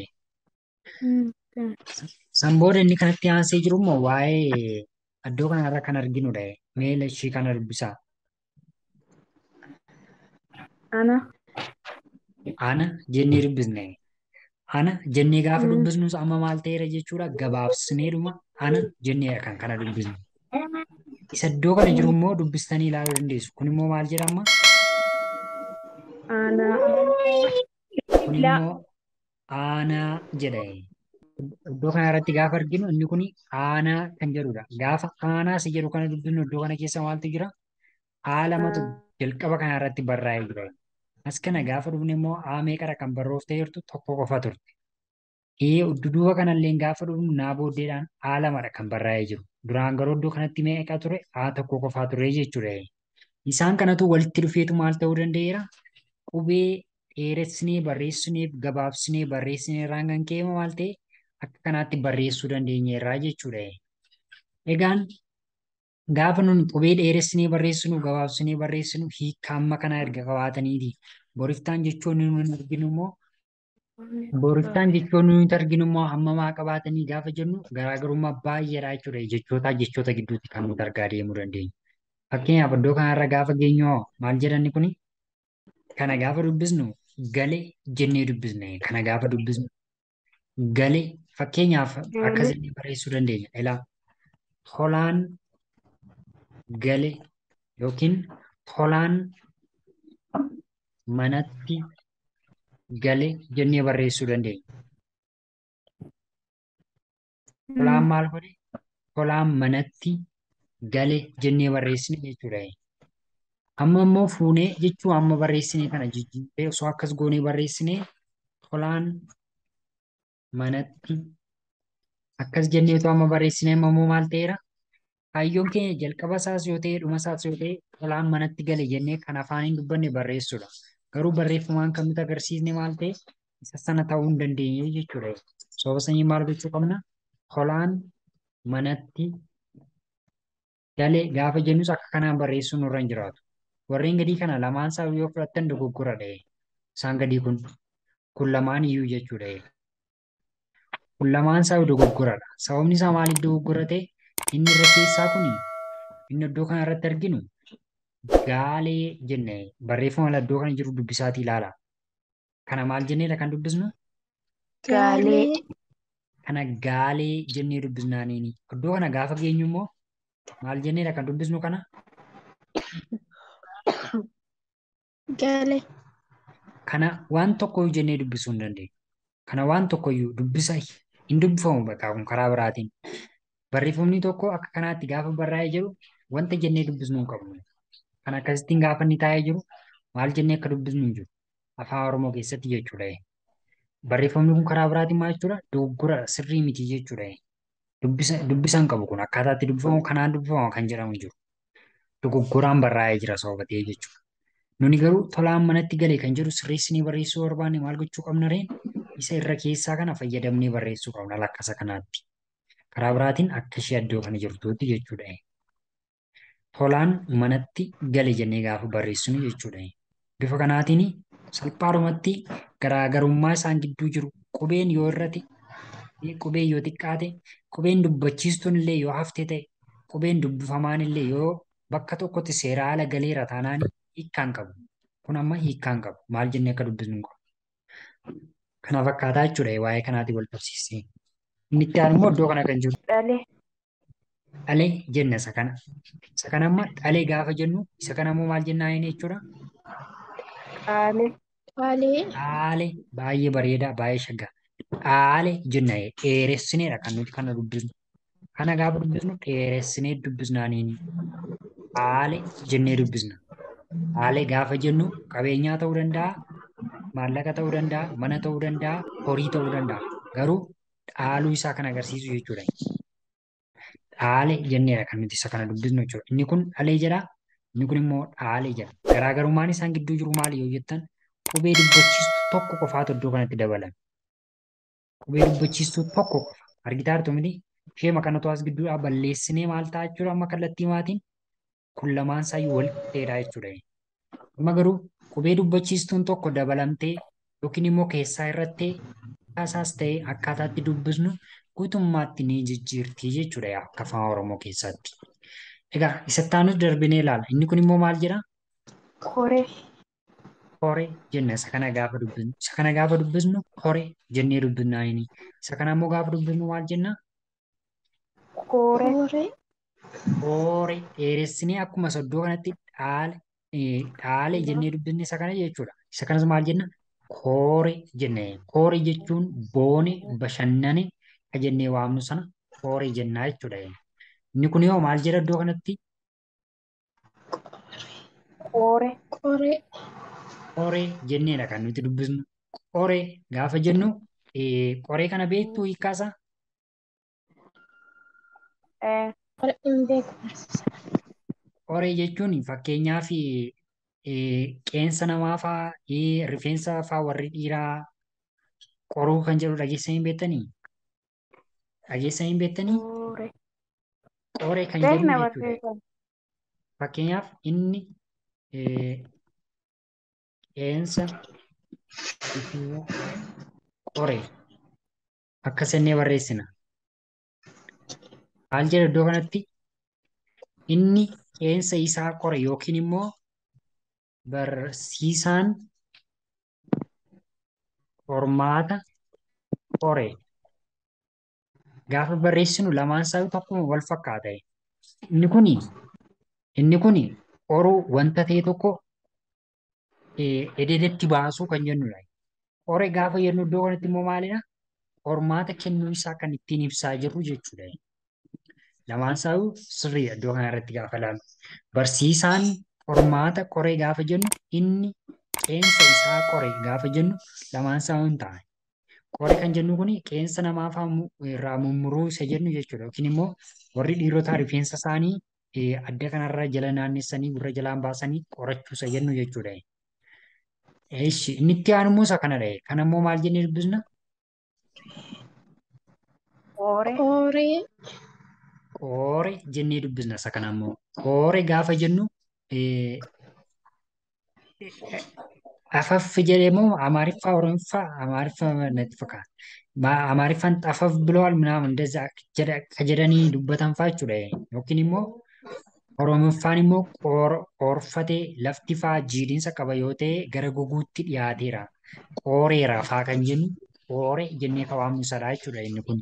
San booda inni kanatti hansee jiru immoo waa'ee iddoo kanarra kan arginudha. Meela ishee kana dubbisaa. Ana jennee dubbisne. Ana jennee gaafa dubbisnus amma maal ta'eera jechuudha gabaabsineedhuma ana jennee kan kana dubbisnu. Isa iddoo kana jiru immoo dubbistanii ilaaluu dandeessu. Kun immoo maal jedhama? Aanaa. aanaa jedha. Iddoo kana irratti gaafa arginu inni kun aanaa kan jedhudha. Gaafa aanaa si jedhu kana dubbisnu iddoo kana keessa maaltu jira? Haala matu jalqaba kana irratti barraa'ee jira. As kana gaafa dhufne immoo A meeqara kan barrooftee jirtu tokko qofa turte. E udduduuba kanallee gaafa dhufnu naa booddeedhaan A lamadha kan barraa'ee jiru. Duraan garuu iddoo kanatti meeqa ture? A tokko qofaa ture jechuudha. Isaan kanatu walitti dhufeetu maal ta'uu danda'eera? Qubee dheeressinee barreessinee gabaabsinee barreessinee irraan kan ka'e maal ta'e akka kanaatti barreessuu dandeenyeerraa jechuudha. Gaafa nun qubee dheeressinee barreessinu, gabaabsinee barreessinu hiika amma kanaa erga qabaataniiti. Boriftaan jechuun nuti arginu immoo boriftaan jechuun nuti arginu immoo hammamaa qabaatanii gaafa jennu garaagarummaa baay'eedha jechuudha. Jechootaa jechoota gidduutti kan nuti argaa deemuu dandeenyu. Fakkeenyaaf iddoo kanarra gaafa geenyu hoo maal jedhanni kuni kana gaafa dubbisnu galee jennee dubbisna. Kana gaafa dubbisnu galee fakkeenyaaf akkasitti barreessuu dandeenya. Ilaa gale yookiin tolaan manatti gale jennee barreessuu dandeenya. Tolaan maal Tolaan manatti gale jennee barreessine jechuudha. Amma immoo fuunee jechuun amma barreessinee kana jijjiirree osoo akkas goonee barreessinee tolaan manatti akkas jenneetu amma barreessine amma maal ta'eera? Kaayyoon keenya jalqaba isaas yoo ta'e, dhuma isaas yoo ta'e, tolaan manatti gale jennee kan afaaniin dubbanne barreessudha. Garuu barreeffamaan kan nuti agarsiisne maal ta'e, isa sana ta'uu hin dandeenye jechuudha. Sababa sanyii maal gochuu qabna? Tolaan manatti galee gaafa jennus akka kanaan barreessuun irra hin jiraatu. Warreen gadii kana lamaan isaa yoo fudhattan dogoggoradha. Isaan gadii kun kun lamaan iyyuu jechuudha. Kun lamaan isaa dogoggoradha. Sababni isaa maaliif dogoggora ta'e? Inni irra keessaa kun inni iddoo kanarratti arginu gaalee jenne barreeffama laddoo kana jiru dubbisaatii ilaala. Kana maal jenneedha kan dubbisnu? Gaalee. Kana gaalee jennee Iddoo kana gaafa geenyu immoo maal jenneedha kan dubbisnu kana? Gaalee. Kana waan tokkoyyuu jennee dubbisuu hin Kana waan tokkoyyuu hin dubbifamu karaa biraatiin. Barreeffamni tokko akka kanaatti gaafa barraa'ee jiru wanta jennee dubbisnuu hin qabnu. Kan akkasittiin gaafa inni taa'ee jiru maal jennee akka dubbisnu hin jiru. Afaan Oromoo keessatti jechuudha. Barreeffamni kun karaa biraatiin maal jechuudha? sirrii miti jechuudha. Dubbisa qabu kun akkaataa itti kanaan dubbifama kan jedhamu barraa'ee jira soofatee jechuudha. Nuni garuu tolaan manatti galee kan jiru sirreessinee barreessuu barbaanne maal gochuu qabna reen? Isa irra keessaa kana fayyadamnee barreessuu qabna lakkasa karaa biraatiin akka ishee iddoo kana jirtuutti jechuudha. Tolaan manatti gale jennee gaafa barreessinu jechuudha. Bifa kanaatiin salphaadhumatti garaagarummaa isaan gidduu jiru qubeen yoo irratti qubeen yoo xiqqaate qubeen dubbachiistuun illee yoo haftee ta'e qubeen dubbifamaan illee yoo bakka tokkotti seera haala galeera taanaan hiikkaan qabu. Kun amma hiikkaan qabu. Maal jennee akka dubbisnu qaba. Kana fakkaataa jechuudha waa'ee kanaati wal qabsiisee. Nichaan immoo iddoo kana kan jiru. Dhalee. Dhalee jenna isa kana. dhalee gaafa jennu isa kana immoo maal jennaa inni jechuudha? Dhaalee. Dhaalee. Dhaalee baay'ee bareedaa baay'ee shaggaa. Dhaalee jenna dheeressineedha kan nuti kana dubbisnu. Kana gaafa dubbisnu dheeressinee dubbisnaaniini. Dhaalee jennee dubbisna. Dhaalee gaafa jennu qabeenyaa ta'uu danda'a, maallaqa ta'uu danda'a, mana ta'uu danda'a, horii ta'uu danda'a. Garuu dhaaluu isaa kan agarsiisu jechuudha. Dhaale jenneera kan nuti isa kana dubbisnu jechuudha. Inni kun dhalee jedha. Inni kun immoo dhaale jedha. Garaagarummaan isaan gidduu jiru maali yoo jettan qubee dubbachiistu tokko qofaatu iddoo kanatti dabalame. Qubee dubbachiistu tokko qofa. Argitaa jirtu miti ishee makanatu as gidduudhaa balleessinee maal ta'a jechuudha amma kallattii maatiin kun lamaan isaa wal qixxeedha jechuudha. Amma garuu qubee dubbachiistuun tokko dabalamtee yookiin immoo keessaa irratti isaas ta'ee akkaataatti dubbisnu guutummaatti ni jijjiirti jechuudha akka afaan Oromoo keessatti. Egaa isattaanus darbinee ilaala. Inni kun immoo maal jedha? Koree. Koree jenna. Isa kana gaafa dubbisnu. Isa kana gaafa dubbisnu koree jennee dubbisnaa inni. Isa kana immoo gaafa dubbisnu maal jenna? Koree. Koree. Dheeressinee akkuma soddoo kanatti dhaale jennee dubbisne isa kana jechuudha. Isa kanas maal jenna? koore jennee koore jechuun booni bashannane jennee waamnu sana koore jennaa jechuudha. Inni kun yoo maal jedha iddoo kanatti? Koore. Koore. jenneedha kan nuti dubbisnu. Qoree gaafa jennu qoree kana beektu hiikkaasaa? Qoree jechuun fakkeenyaaf qeensa namaa faa, e rifeensa faa warri dhiiraa qoruu kan jedhu dhageessanii beektanii? Dhageessanii beektanii? Qoree kan jedhu jechuudha. Fakkeenyaaf inni qeensa qoree akka sennee barreessina. haal jedha iddoo kanatti? Inni qeensa isaa qore yookiin immoo Barsiisaan hormaata qore. Gaafa barreessinu lamaan isaanii tokkuma wal fakkaatani. Inni kun oruu wanta ta'e tokko ededatti baasuu kan jennudha. ore gaafa jennu iddoo kanatti immoo maalidha? hormaata kennuu isaa kan ittiin ibsaa jirru jechuudha. Lamaan isaanii sirriidha kana kanarratti gaafa ilaallu. Qormaata qoree gaafa jennu inni qeensa isaa qore gaafa jennu lamaan saman ta'a. Qore kan jennu kun qeensa namaa irraa mummuruu isa jennu jechuudha. Yookiin immoo warri dhiirotaa rifeensa isaanii adda jala naannessanii gurra jalaan baasanii isa jennu jechuudha. inni itti aanummoo isa maal jennee dubbisna? Qoore. Qoore. jennee dubbisna isa kanammoo. Qoore gaafa jennu Eh, afaf jedhemo አማሪፋ ኦሮሚፋ አማሪፋ ነጥፍካ አማሪፋን ጠፈፍ ብለዋል ምናምን እንደዛ ከጀደኒ ዱበተንፋ ችudha yookiin immoo ኦሮሞፋን immoo qoorfatee laftifaa jiidhinsa qaba yoo ta'e gara goguutti dhiyaateera qooreera faa kan jennu qoore jennee ka waamuusadha jechuudha inni kun.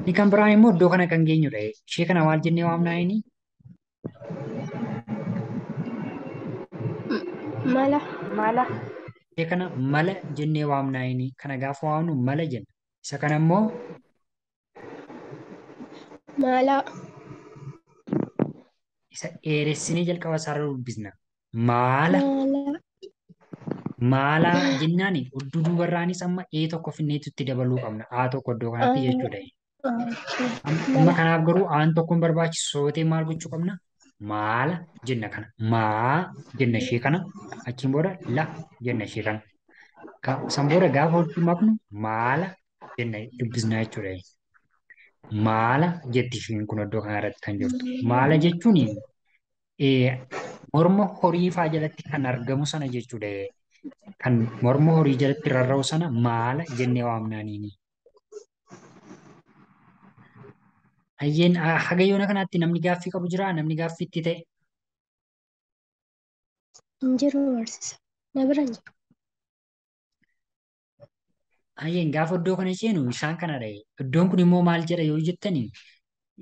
Inni kan biraan immoo iddoo kana kan geenyudha. Ishee kana maal jennee waamnaa inni? Mala. Mala. jennee waamnaa'inii! Kana gaafa waamnu mala jenna. Isa kana immoo. Mala. Isa dheeressinii jalqaba isaarra dubbisna. Maala. Maala jennaan odduu duubarraanis amma ee tokko itti dabaluu qabna. Aa tokko iddoo kanatti jechuudha. Amma kanaaf garuu aan tokkoon barbaachisu sootee maal gochuu qabna? maala jenna kana. Maa jenna ishee kana. Achiin booda la jenna ishee kana. San gaafa hodhuu maknu maala jenna dubbisnaa jechuudha. Maala jetti isheen kun iddoo kanarratti kan jirtu. Maala jechuun morma horii fa'aa jalatti kan argamu sana jechuudha. Kan morma horii jalatti rarra'u sana maala jennee waamnaanii. Hayyeen ah, hagayyoona kanaatti namni gaaffii qabu jiraa? Namni gaaffii ta'e? Hin jiru Na bira jiru. Hayyeen gaafa iddoo kana seenu isaan kana dha'e. Iddoon kun immoo maal jedha yoo jettani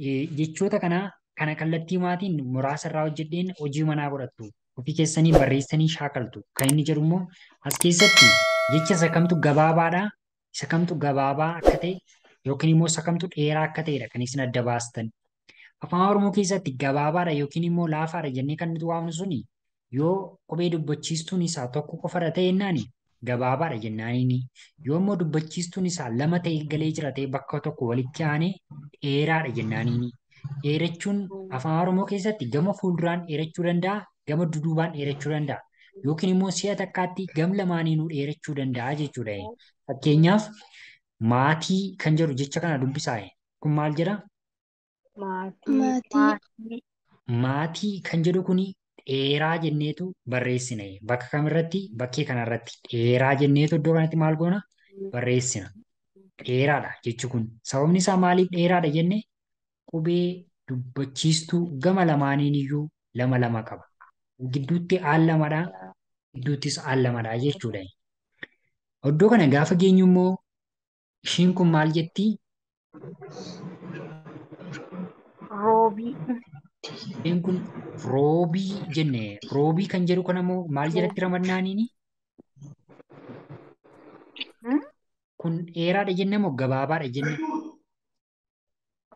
e, jechoota kana kana kallattii maatiin muraasa irraa hojjedheen hojii manaa godhattu. Ofii keessanii barreessanii shaakaltu. Kan inni jedhu immoo as keessatti jecha isa kamtu gabaabaadha. Isa kamtu gabaabaa akka ta'e yookiin immoo isa kamtu dheeraa akka ta'edha kan adda baastan. Afaan Oromoo keessatti gabaabaadha yookiin immoo laafaadha jennee kan nuti waamnu suni yoo kophee dubbachiistuun isaa tokko ta'e ta'ennaani gabaabaadha jennaaniini. Yoo immoo dubbachiistuun isaa lama ta'e galee jira ta'e bakka tokko walitti aanee dheeraadha jennaaniini. Dheerachuun afaan Oromoo keessatti gama fuulduraan dheerachuu danda'a, gama duduubaan dheerachuu danda'a. Yookiin immoo si'a takkaatti gam lamaaniinuu dheerachuu danda'a jechuudha. Fakkeenyaaf Maatii kan jedhu jecha kana dubbisaa'e kun maal jedha? Maatii. Maatii kan jedhu kun dheeraa jenneetu barreessine. Bakka kamirratti? Bakkee kanarratti. Dheeraa jenneetu iddoo kanatti maal goona? Barreessina. Dheeraadha jechi kun. Sababni isaa maaliif dheeraadha jenne qubee dubbachiistuu gama lamaaniin iyyuu lama lama qaba. Gidduutti aal lamadhaa. Gidduuttis aal lamadhaa jechuudha. Iddoo kana gaafa geenyu immoo maal jetti? Roobii. Isheen kun roobii jenne. Roobii kan jedhu kan ammoo maal jalatti ramadnaaniini? Kun dheeraadha jenne moo gabaabaadha jenne?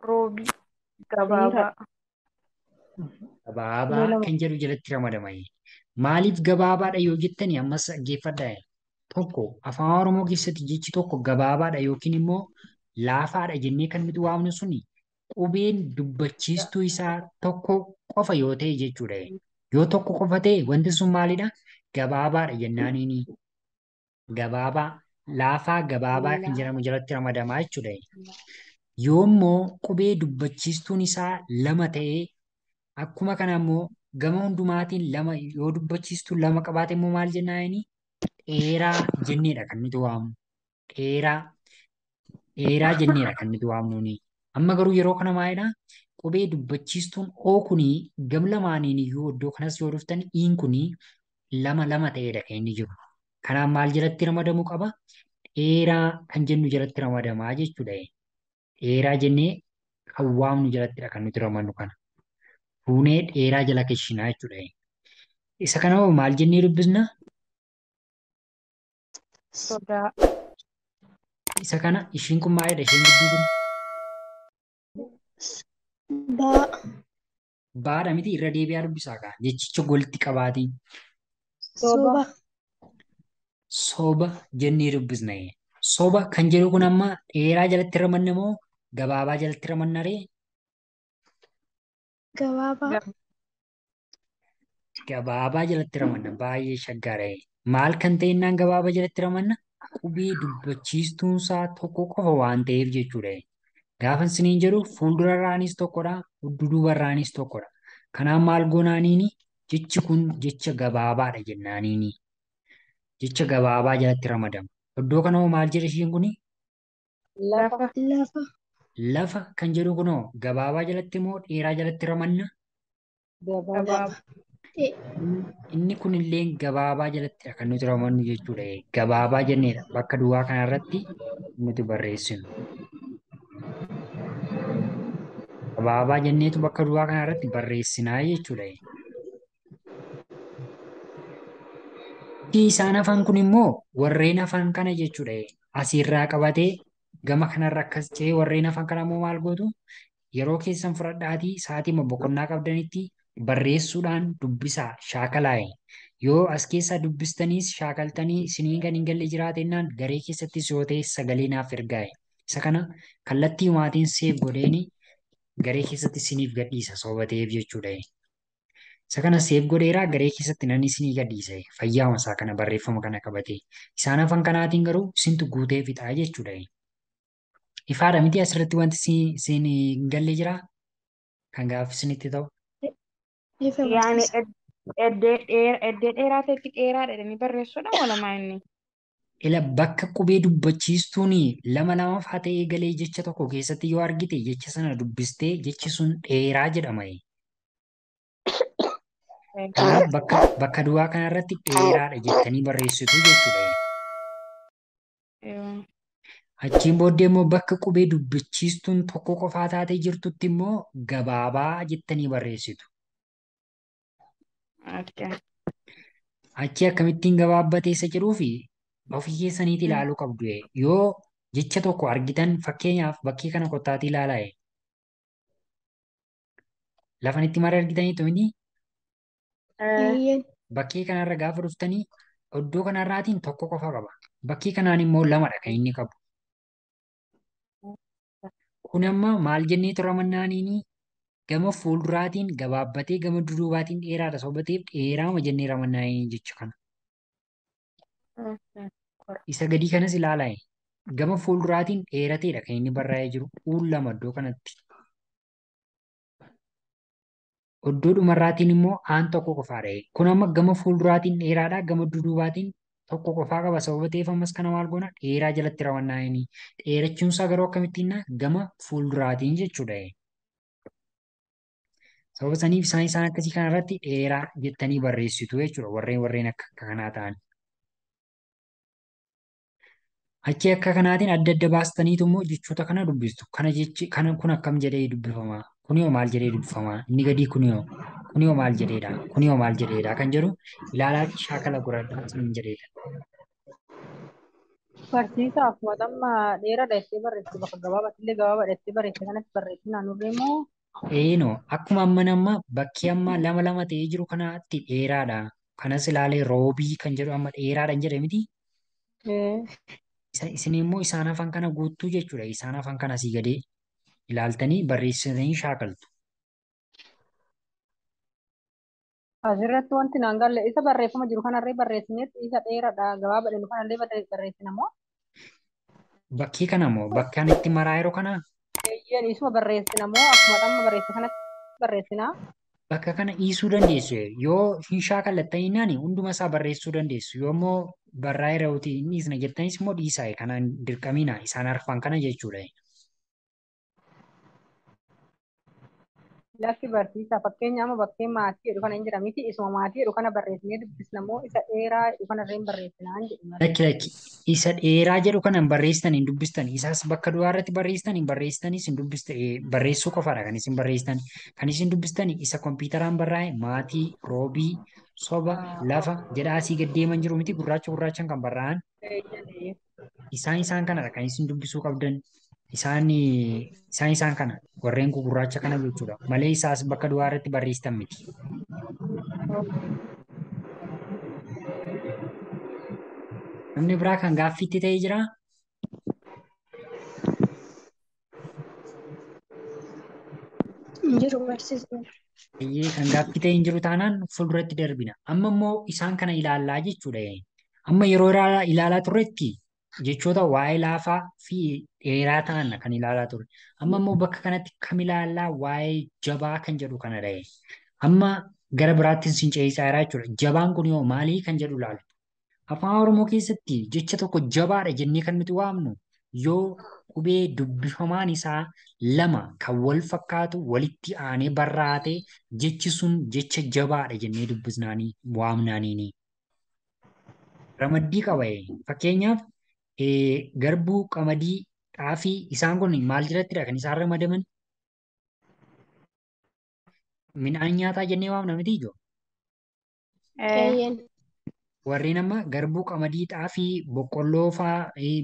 Roobii gabaabaa. Gabaabaa kan jedhu jalatti ramadama. Maaliif gabaabaadha yoo jettani ammas geeffadhaa? tokko afaan Oromoo keessatti jechi tokko gabaabaadha yookiin immoo laafaadha jennee kan nuti waamnu suni qubeen dubbachiistuu isaa tokko qofa yoo ta'e jechuudha. Yoo tokko qofa ta'e wanti sun maalidha? Gabaabaadha jennaaniini. Gabaabaa laafaa gabaabaa kan jedhamu jalatti ramadamaa jechuudha. Yoommoo qubee dubbachiistuun isaa lama ta'ee akkuma kana immoo gama hundumaatiin lama yoo dubbachiistuun lama qabaate immoo maal jennaani? Dheeraa jenneedha kan waamnu. Dheeraa, dheeraa jenneedha kan nuti Amma garuu yeroo kana maalidhaa, kophee dubbachiistuun "o" kunii gam lamaaniin iyyuu iddoo kanas yoo dhuftan "i'n" kunii lama lama ta'eedha kan inni jiru. Kanaaf maal jalatti ramadamuu qaba? Dheeraa kan jennu jalatti ramadamaa jechuudha. Dheeraa jennee kan waamnu jalatti kan nuti kana. Fuunee dheeraa jala keeshinaa jechuudha. Isa kana hoo maal jennee dubbisna? Isa kana ishiin kun maalidha? Isheen gidduu kun? Baa. miti irra deebi'aa dubbisaa kaa jechicha golitti qabaatii. Soba. Soba jennee dubbisna. Soba kan jedhu kun amma dheeraa jalatti ramanne moo gabaabaa jalatti ramannaree? ree? Gabaabaa. jalatti ramanna baay'ee shaggaara. Maal kan ta'ennaan gabaabaa jalatti ramadna qubee dubbachiistuunsaa tokko qofa waan ta'eef jechuudha. Gaafan isiniin jedhu fuuldurarraanis tokkodha, dudduubarraanis tokkodha. Kanaaf maal goonaaniin jechi kun jecha gabaabaadha jennaaniini. Jecha gabaabaa jalatti ramadama. Iddoo kana hoo maal jedha ishiin kuni? Lafa. Lafa. Lafa kan jedhu kunoo gabaabaa jalatti moo dheeraa jalatti ramadna? Gabaabaa. Inni kunillee gabaabaa jalattidha kan nuti raawwannu jechuudha. Gabaabaa jennee bakka duwwaa kanarratti nuti barreessinu. Gabaabaa jenneetu bakka duwwaa kanarratti barreessinaa jechuudha. Isaan hafan kun immoo warreen hafan kana jechuudha. Asirraa qabatee gama kanarra akkas ce'ee warreen hafan kana immoo maal gootu yeroo keessan fudhadhaatii sa'aatii boqonnaa qabdanitti barreessuudhaan dubbisaa shaakalaa'e. Yoo as keessaa dubbistaniis shaakaltanii isinii kan hin galle jiraatennaan garee keessattis yoo ta'e sagalee naaf Isa kana kallattii maatiin seef godheeni garee keessatti isiniif gadhiisa sobateef jechuudha. Isa kana seef godheeraa garee keessatti nan isinii gadhiisa fayyaa isaa kana barreeffama kana qabatee. Isaan hafan kanaatiin garuu isintu guutee fixaa jechuudha. Ifaadha miti asirratti wanti isin hin galle jiraa? Kan gaaffisni itti ta'u. Yani dheeraa ta'etti dheeraa jedhanii barreessuudha walumaa inni. bakka qubee dubbachiistuun lama lama haa ta'ee galee jecha tokko keessatti yoo argite jecha sana dubbistee jechi sun dheeraa jedhama. bakka duwwaa kanarratti dheeraadha jettanii barreessitu jechuudha. Achiin booddee immoo bakka qubee dubbachiistuun tokko qofaa taatee jirtutti immoo gabaabaa jettanii barreessitu. Achi akkamittiin gabaabaa teessa jiruu fi ofii keessaniiti hmm. ilaaluu qabdu. Yoo jecha tokko argitan fakkeenyaaf bakkee kana kottaatii ilaalaa. Lafanitti marii argitaniitu mitii? Bakkee kanarra gaafa dhuftanii oddoo kanarraatiin tokko qofa qaba. Bakkee kanaan immoo lamadha kan inni qabu. Hmm. Kun amma maal jennee tura mannaaniinii gama fuulduraatiin gabaabbatee gama duduubaatiin dheeraadha sobateef dheeraama jennee ramannaa jecha kana. Mm-hmm. Isa gadi kanas ilaalaa gama fuulduraatiin dheerateedha kan inni barraa'ee jiru uun lama iddoo kanatti. Iddoo dhumarraatiin immoo aan tokko qofaadha. Kun amma gama fuulduraatiin dheeraadha gama duduubaatiin tokko qofaa qaba sababa ta'eef ammas kana maal goona dheeraa jalatti rawannaa inni dheerachuun isaa garuu akkamittiin gama fuulduraatiin jechuudha. Sababa saniif isaan isaan akkasii kana dheeraa jettanii barreessitu jechuudha warreen warreen akka kanaa ta'an. Achii akka kanaatiin adda adda baastaniitu immoo jechoota kana dubbistu. Kana jechi kana kun akkam jedhee dubbifama? Kun maal jedhee dubbifama? Inni gadii kun maal jedheedha? Kun maal jedheedha? Kan jedhu ilaalaa shaakala goradhaa kan jedheedha. Barsiisaaf maxammaa dheeradha jettee barreesse bakka gabaabaatti illee kanatti Eenoo akkuma amman nama bakki amma lama lama ta'ee jiru kanaatti dheeraadha. Kanas ilaalee roobii kan jedhu amma dheeraadha hin jedhe miti. Isin immoo isaan afaan kana guuttuu jechuudha. Isaan afaan kana asii gadee ilaaltanii barreessitanii shaakaltu. Asirratti wanti naan galle isa barreeffama jiru kanarree barreessineet isa dheeradha gabaabaa jedhu kanallee barreessina moo? Bakkee kana moo bakka itti maraa yeroo kanaa? Isuma barreessina moo akkuma kana kanatti barreessinaa? Bakka kana hiisuu dandeessu yoo hin shaakallattaniinaan hunduma isaa barreessuu dandeessu yoommoo barraa'ee ra'uti inni hiisna jettanis immoo dhiisaa kanaan dirqamiina isaan arfan kana jechuudha. Lafti barsiisaa fakkeenyaaf bakkee maatii jedhu kana hin miti isuma maatii jedhu kana barreessinee dubbisna isa dheeraa jedhu kanarra hin isa dheeraa jedhu kana hin barreessitan hin dubbistan isaas bakka du'aa irratti barreessitan hin barreessitanis hin dubbistan barreessuu qofaadha kan isin barreessitan kan isin dubbistan isa kompiitaraan barraa'e maatii roobii soba lafa jedha asii jiru miti gurraacha gurraachaan kan barraa'an isaan isaan kanadha kan isin dubbisuu qabdan. isaan isaan kana warreen gugurraacha kana jechuudha. Malee isaas bakka du'aa irratti barreessitan miti. Namni biraa kan gaaffiitti ta'ee jira. Kan gaaffii ta'ee hin jiru taanaan fuulduratti darbina. Amma immoo isaan kana ilaallaa jechuudha. Amma yeroo ilaalaa turretti jechoota waa'ee laafaa fi dheeraa ta'an kan ilaalaa turre. Amma immoo bakka kanatti kam ilaallaa waa'ee jabaa kan jedhu kana dha'e. Amma gara biraattis finceessaa jira jechuudha. Jabaan kun yoo maalii kan jedhu ilaalu. Afaan Oromoo keessatti jecha tokko jabaadha jennee kan nuti waamnu yoo qubee dubbifamaan isaa lama kan wal fakkaatu walitti aanee barraatee jechi sun jecha jabaadha jennee dubbisnaanii waamnaaniini. Ramaddii qaba. Fakkeenyaaf garbuu, qamadii, xaafii isaan kun maal jalattidha kan isaan ramadaman? Midhaan nyaataa jennee waamna miti ijoo? Warreen amma garbuu, qamadii, xaafii, boqqolloo faa,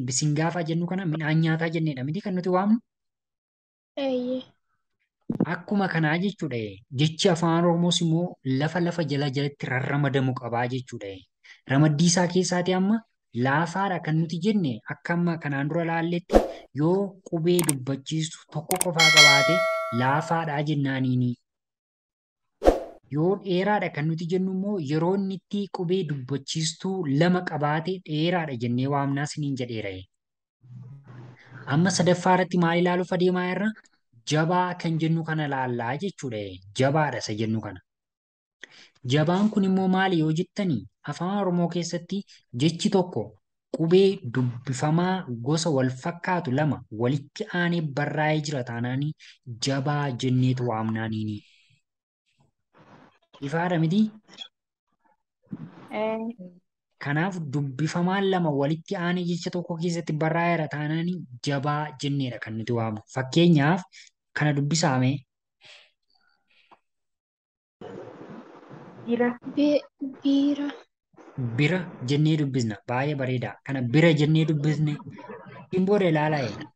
bisingaa faa jennu kana midhaan nyaataa jennedha miti kan nuti waamnu? Akkuma kanaa jechuudha jechi afaan Oromoos immoo lafa lafa jala jalatti rarramadamu qabaa jechuudha. Ramaddii isaa keessaatii amma Laasaadha kan nuti jenne akka amma kanaan dura laalletti yoo qubee dubbachiistu tokko qofaa qabaate laasaadha jennaaniini. Yoo dheeraadha kan nuti jennu immoo yeroo itti qubee dubbachiistuu lama qabaate dheeraadha jennee waamnaa siniin jedheera. Amma sadaffaa irratti maal ilaaluuf adeemaa irra Jabaa kan jennu kana ilaallaa jechuudha. Jabaadha isa jennu kana. Jabaan kun immoo maali yoo jettani afaan Oromoo keessatti jechi tokko qubee dubbifamaa gosa wal fakkaatu lama walitti aanee barraa'ee jira taanaanii jabaa jenneetu waamnaaniini. Ifaadha Kanaaf dubbifamaan lama walitti aanee jecha tokko keessatti barraa'eera taanaan jabaa jenneedha kan nuti waamnu. Fakkeenyaaf kana dubbisaame. bira jennee dubbisna. Baay'ee bareeda. Kana bira jennee dubbisne hin booda ilaalaa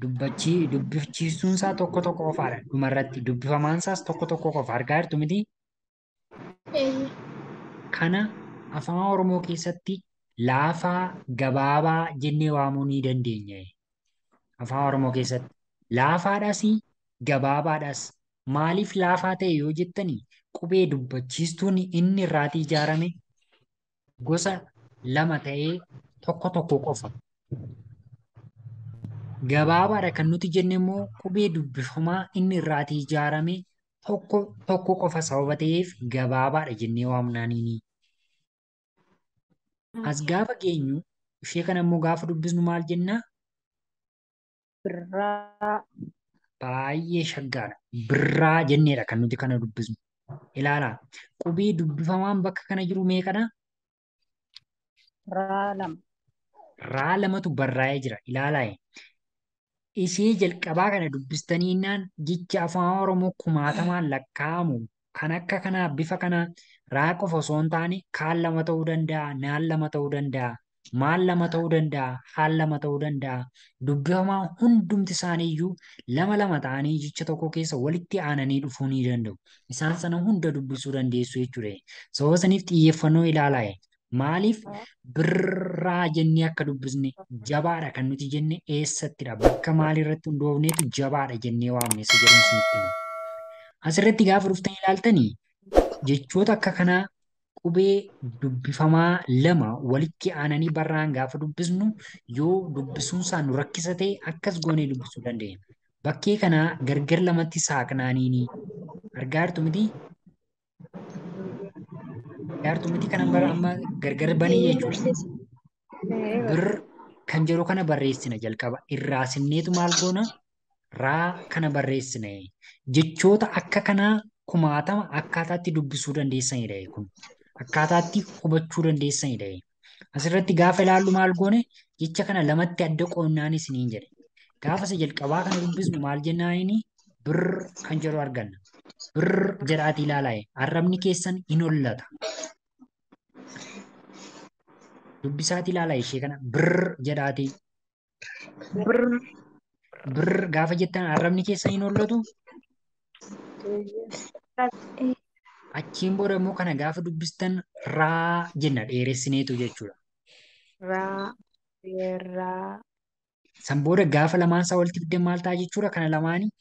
dubbachii dubbifchiisuunsaa tokko tokko qofaadha. Dhumarratti dubbifamaansaas tokko tokko qofa argaa jirtu Kana afaan Oromoo keessatti laafaa gabaabaa jennee waamuu ni dandeenya. Afaan Oromoo keessatti laafaadhaas gabaabaadhaas maaliif laafaa ta'e yoo jettani qubee dubbachiistuun inni irraatii ijaarame gosa lama ta'ee tokko tokko qofa. Gabaabaadha kan nuti jenne immoo kophee dubbifamaa inni irraatii ijaarame tokko tokko qofa sababa ta'eef gabaabaadha jennee waamnaan As gaafa geenyu ishee kana immoo gaafa dubbisnu maal jennaa? Birraa. Baay'ee shaggaadha. Birraa jenneedha kan nuti kana dubbisnu. Ilaala? qubii dubbifamaan bakka kana jiru meeqadhaa? Raa lama. Raa lamatu barraa'ee jira. Ilaalaa. Ishee jalqabaa kana dubbistanii innaan jecha afaan Oromoo kumaatamaan lakkaa'amu kan akka kanaa bifa kanaa raa qofa osoo hin taane kaan lama ta'uu danda'a, naan lama ta'uu danda'a, maan lama ta'uu danda'a, haan lama ta'uu danda'a. Dubbifamaan hundumti isaaniiyyuu lama lama ta'anii jecha tokko keessa walitti aananii dhufuu ni danda'u. Isaan sana hunda dubbisuu dandeessu jechuudha. Sababa saniif xiyyeeffannoo ilaalaa. Maaliif birraa jennee akka dubbisne jabaadha kan nuti jenne eessattidha bakka maaliirratti hundoofneetu jabaadha jennee waamne isa jedhamsi nutti Asirratti gaafa dhuftan ilaaltani? jechoota akka kanaa qubee dubbifamaa lama walitti aananii barraan gaafa dubbisnu yoo saa nu rakkisa ta'e akkas goonee dubbisuu dandeenya. Bakkee kanaa gargar lamatti saaqnaniini argaa miti. Jaartumti kan amma gargar banii jechuudha. Bir kan jiru kana barreessina jalqaba. Irraa sinneetu maal goona? Raa kana barreessina. Jechoota akka kanaa kumaatama akkaataatti dubbisuu dandeessanidha kun. Akkaataatti hubachuu dandeessanidha. Asirratti gaafa ilaallu maal goone jecha kana lamatti adda qoonnaan isiniin jedhe. Gaafa isa jalqabaa kana dubbisnu maal jennaayini bir kan jedhu arganna. r jedhaati ilaalaa arrabni keessan hin hollata. Dubbisaati ilaalaa ishee kana bir jedhaati. Bir gaafa jettan arrabni keessan hin hollatu. Achiin booda immoo kana gaafa dubbistan raa jenna dheeressineetu jechuudha. Raa, San booda gaafa lamaan isaa walitti fiddan maal ta'a jechuudha kana lamaanii.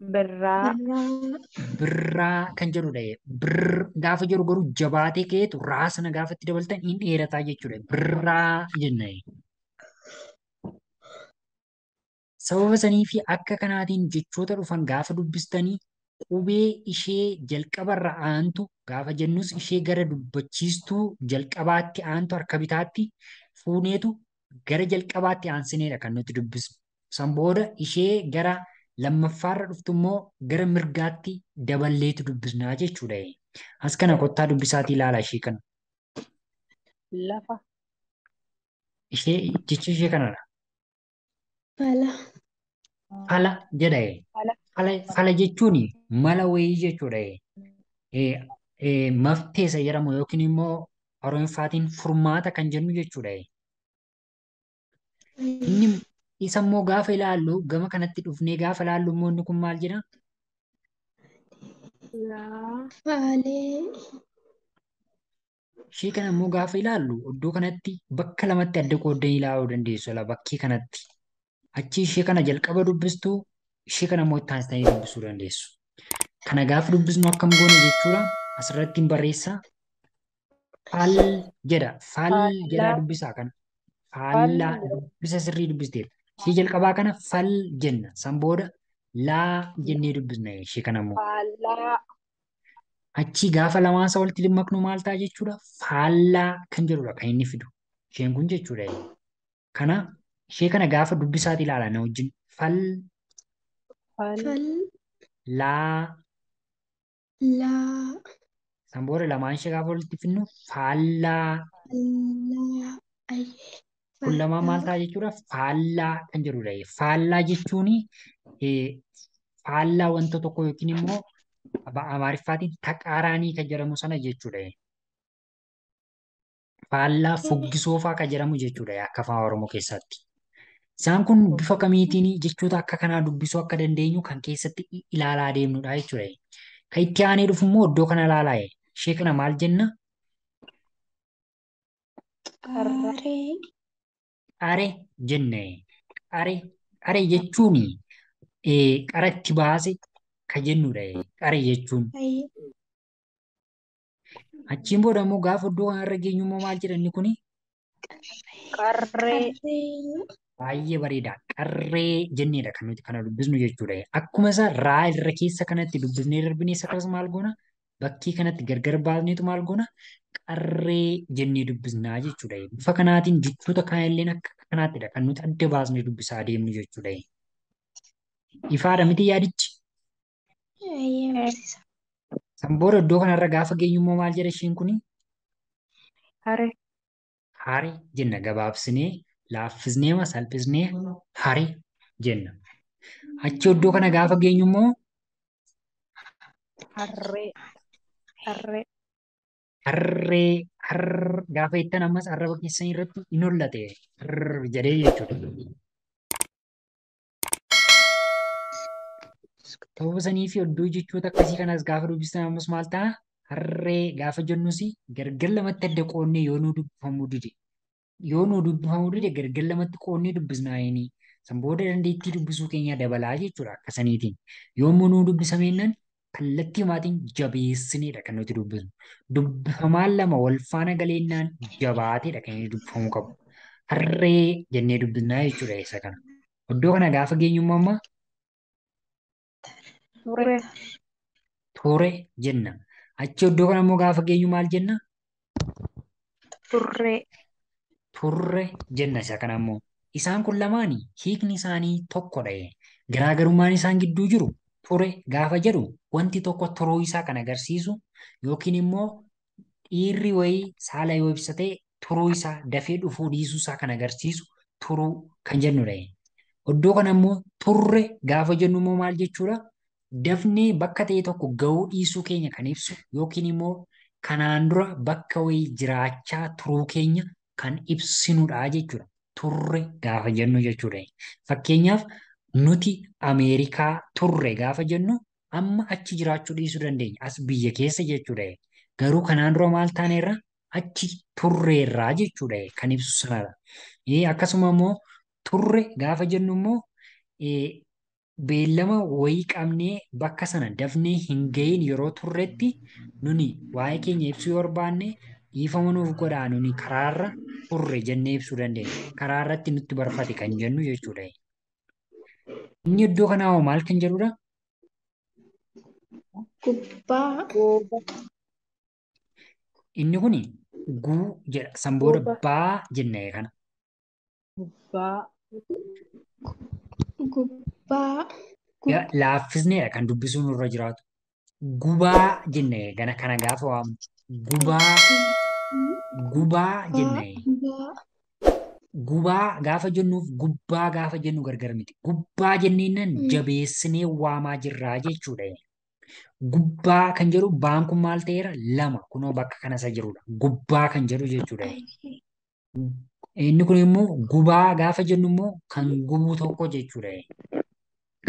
Birraa. Birraa kan jedhudha. Bir gaafa jedhu garuu jabaatee keetu raasana gaafa itti dabaltan hin dheerataa jechuudha. Birraa jenna. Sababa sanii fi akka kanaatiin jechoota dhufan gaafa dubbistanii qubee ishee jalqabarra aantu gaafa jennus ishee gara dubbachiistuu jalqabaatti aantu harka bitaatti fuuneetu gara jalqabaatti aansineedha kan nuti dubbisnu. San booda ishee gara lammaffaarra dhuftu immoo gara mirgaatti daballeetu dubbisnaa jechuudha. As kana kottaa dubbisaatii ilaala ishee kana. Lafa. Ishee jechi ishee kanadha. Fala. Fala jedha. Fala jechuun mala wayii jechuudha. Mafteessa jedhamu yookiin immoo Oromifaatiin furmaata kan jennu jechuudha. isa immoo gaafa ilaallu gama kanatti dhufnee gaafa ilaallu immoo inni kun maal jedha? Raafaalee. Ishee kana immoo gaafa ilaallu iddoo kanatti bakka lamatti adda qooddanii ilaaluu dandeessu bakkee kanatti. Achii ishee kana jalqaba dubbistu ishee kana immoo itti aansitanii dubbisuu dandeessu. Kana gaafa dubbisnu akkam goone jechuudha asirratti hin barreessaa. Faal jedha. dubbisaa kana. Faallaa dubbisa sirrii dubbisteera. Ishee jalqabaa kana fal jenna. San booda laa hmm. jennee dubbisna ishii kanammoo. Achii gaafa lamaasaa walitti maknu maal ta'a jechuudha? Faallaa kan jedhudha kan inni fidu. Isheen kun jechuudha. Kana ishee kana gaafa dubbisaati ilaalaa na wajjin. Fal. Laa. Laa. San booda gaafa walitti finnu faallaa. Faallaa. kun lamaan maal ta'a jechuudha faallaa kan jedhudha. Faallaa jechuun faallaa wanta tokko yookiin immoo amaariffaatiin taqaaraanii kan jedhamu sana jechuudha. Faallaa fuggisoofaa kan jedhamu jechuudha akka afaan Oromoo keessatti. Isaan kun bifa kamiitiin jechoota akka kanaa dubbisuu akka dandeenyu kan keessatti ilaalaa deemnudha jechuudha. Kan itti aanee dhufu immoo iddoo kana ilaalaa. Ishee kana maal jenna? qare jenne. Qare, jechuun qaratti baase kan jennudha. Qare Achiin booda immoo gaafa iddoo kanarra geenyu maal jedha inni kun? Qarree. Baay'ee bareeda. Qarree jenneedha kan nuti kana dubbisnu jechuudha. Akkuma isa raa irra keessa kanatti dubbisnee darbine isa kanas maal goona? kanatti gargar baafneetu maal goona? Harree jennee dubbisnaa jechuudha. Bifa kanaatiin jidduuta kaanilleen akka kanaattidha kan nuti adda baasnee dubbisaa deemnu jechuudha. Ifaadha miti yaadichi? Sanboora iddoo kanarra gaafa geenyummoo maal jedha isheen kuni? Hare. jenna gabaabsinee laaffisnee ma salphisnee hare jenna. Achi iddoo kana gaafa geenyummoo? Harree. harree har gaafa ittan ammas arraba keessan irratti in hollate har jedhee jechuudha. Ta'uu sanii fi oddoo jechoota akkasii kanas gaafa dubbistan ammas maal ta'a? Harree gaafa jennus gargar lamatti adda qoonnee yoo nuu dubbifamu dide. gargar lamatti qoonnee dubbisnaa yennii. San booda dandeettii dubbisuu keenya dabalaa jechuudha akka saniitiin. Yoommoo nuu dubbisameennan kallattii maatiin jabeessinidha kan nuti dubbisnu. Dubbifamaan lama wal faana galeennaan jabaateedha kan dubbifamuu qabu. Harree jennee dubbisnaa jechuudha isa kana. Iddoo kana gaafa geenyummaa ammaa Ture. Ture jenna. Achi iddoo kana immoo gaafa geenyu maal jenna? Turre. Turre jenna isa kana immoo. Isaan kun lamaani hiikni isaanii tokkodha. Garaagarummaan isaan gidduu jiru Turre gaafa jedhu wanti tokko turuu isaa kan agarsiisu yookiin immoo dhiirri wayii saala yoo ibsate turuu isaa dafee dhufuu dhiisuu isaa kan agarsiisu turuu kan jennudha. Iddoo kana immoo turre gaafa jennu maal jechuudha? Dafnee bakka ta'e tokko gahuu dhiisuu keenya kan ibsu yookiin immoo kanaan dura bakka wayii jiraachaa turuu keenya kan ibsinudha jechuudha. Turre gaafa jennu jechuudha. Fakkeenyaaf nuti Ameerikaa turre gaafa jennu amma achi jiraachuu dhiisuu dandeenya. As biyya keessa jechuudha. Garuu kanaan dura maal taanerra achi turreerraa jechuudha kan ibsu sanadha. Akkasuma immoo turre gaafa jennu immoo beellama wayii qabnee bakka sana dafnee hin ga'iin yeroo turretti nuni waa'ee keenya ibsuu yoo barbaanne dhiifama nuuf godhaa nuni karaarra turre jennee ibsuu dandeenya. Karaa irratti nutti barfate kan jennu jechuudha. Inni iddoo kanaa hoo maal kan jedhudha? Gubbaa Inni kun guu jedha. baa jennee kana. Gubbaa. Gubbaa. kan dubbisuun irra jiraatu. Gubaa jennee kana kana gaafa waamnu. Gubaa. Gubaa Gubaa gaafa jennuuf gubbaa gaafa jennu gargar miti. Gubbaa jenneennan hmm. jabeessinee waamaa jirraa jechuudha. Gubbaa kan jedhu baankuun maal ta'eera? Lama. Kunoo bakka kana isa jirudha. Gubbaa kan jedhu jechuudha. Inni kun immoo gubaa gaafa jennu immoo kan gubu tokko jechuudha.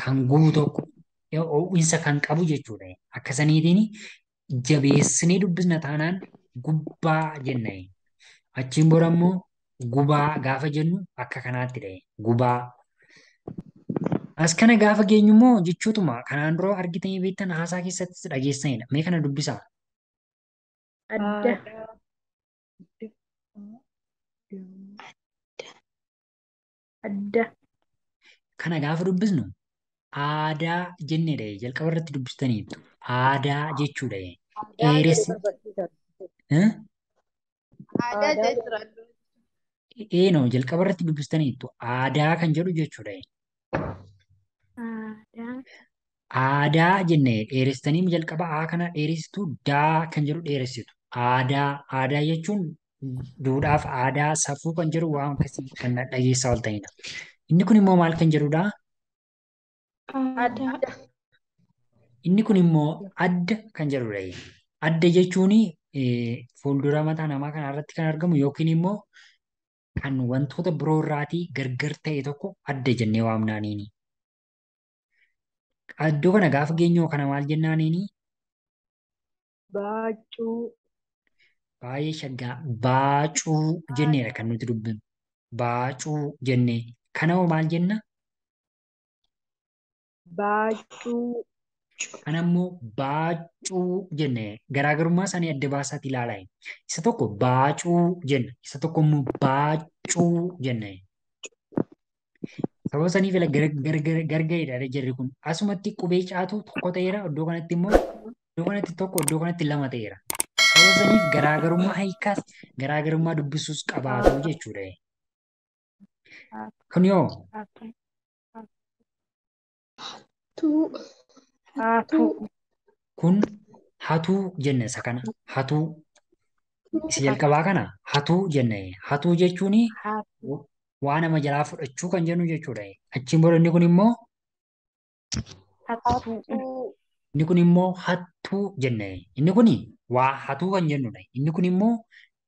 Kan gubu tokko ho'iinsa kan qabu jechuudha. Akka saniitiin jabeessinee dubbisna taanaan gubbaa jenna. Achiin booda immoo Gubaa gaafa jennu akka kanaatti dha'e gubaa. As kana gaafa geenyu immoo jechuutuma kanaan dura argitanii beektan haasaa keessatti dhageessanidha. Mee kana dubbisaa. Adda. Kana gaafa dubbisnu aadaa jennee dha'e jalqaba irratti dubbistaniitu aadaa jechuudha. Dheeressi. Aadaa jechuudha. Eenoo jalqaba irratti aadaa kan jedhu jechuudha. Aadaa jennee jalqaba aa kana daa kan jechuun duudhaa fi aadaa safuu kan jedhu waan akkasii kan dhageessaa ol Inni kun immoo maal kan adda kan jedhudha. Adda jechuun eh, fuuldura mataa namaa kanaa kan argamu yookiin immoo kan wantoota biroo irraatii gargar ta'e tokko adda jennee waamnaaniini. Iddoo kana gaafa geenyoo kana maal jennaaniini? Baacuu. Baay'ee shaggaa. Baacuu jenneedha kan nuti dubbinu. Baacuu jennee. Kana hoo maal jenna? Baacuu. Kan ammoo baacuu jenne garaagarummaa isaanii adda baasaati ilaalaa. Isa tokko baacuu jenna. Isa tokko immoo baacuu jenna. Sababa saniif gargareedha jirri kun. Asumatti qubee caatu tokko ta'eera. Iddoo kanatti tokko iddoo kanatti lama ta'eera. Sababa saniif garaagarummaa hiikaas garaagarummaa dubbisuus qabaatu jechuudha. Kun yoo. Hatuu. Kun hatuu jenna isa kana. Hatuu. Isa jalqabaa kana hatuu jenna. Hatuu jechuun waa nama jalaa fudhachuu kan jennu jechuudha. Achiin booda inni inni kun immoo hattuu jenna. Inni kun waa hatuu kan jennudha. Inni kun immoo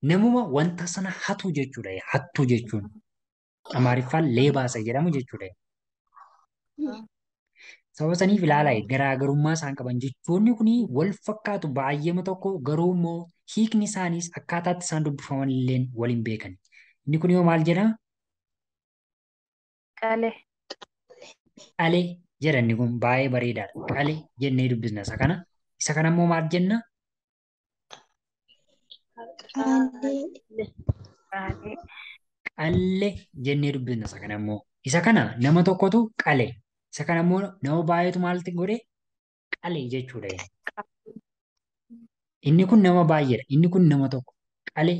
namuma wanta sana hatuu jechuudha. Hattuu jechuun amaariffaan leebaasa jedhamu jechuudha. Sababa ilaalaa garaagarummaa isaan qaban jechoonni kun wal fakkaatu baay'eema tokko garuu immoo hiikni isaaniis akkaataatti isaan dubbifaman illee waliin beekan. Inni kun yoo maal jedha? Qalee. jedha inni kun baay'ee bareedaadha. Qalee jennee dubbisna isa kana. Isa maal Qalee jennee dubbisna isa kana immoo. Isa kana nama tokkotu qalee. Isa kana nama baay'eetu maalti godhe qalee jechuudha. Inni kun nama baay'eedha. Inni kun nama tokko. Qalee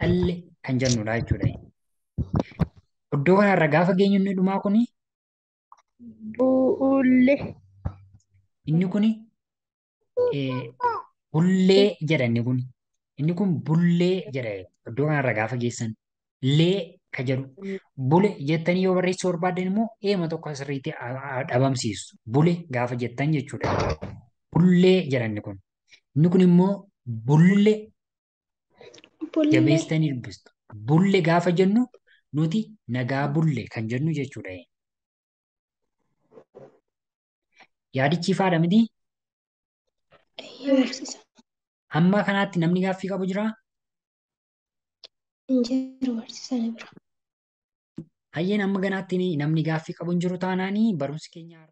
qalle kan jennudha jechuudha. Iddoo kanarra gaafa geenyu inni dhumaa kun 'Bulle' eh, Inni kun bullee jedha kun. Inni kun 'Bulle' jedha iddoo kanarra gaafa geessan. Lee Kan bule jettanii yoo barreessuu barbaaddan immoo eema tokko asirratti dhabamsiisu. Bule gaafa jettan jechuudha. Bullee jedhan kun. Inni kun immoo bulle jabeessitanii dubbistu. Bulle gaafa jennu nuti nagaa bulle kan jennu jechuudha. Yaadichiifaadha miti? Amma kanaatti namni gaaffii qabu jiraa? Hayyeen amma ganaatti namni gaaffii qabu hin jiru taanaanii barumsa keenyaa.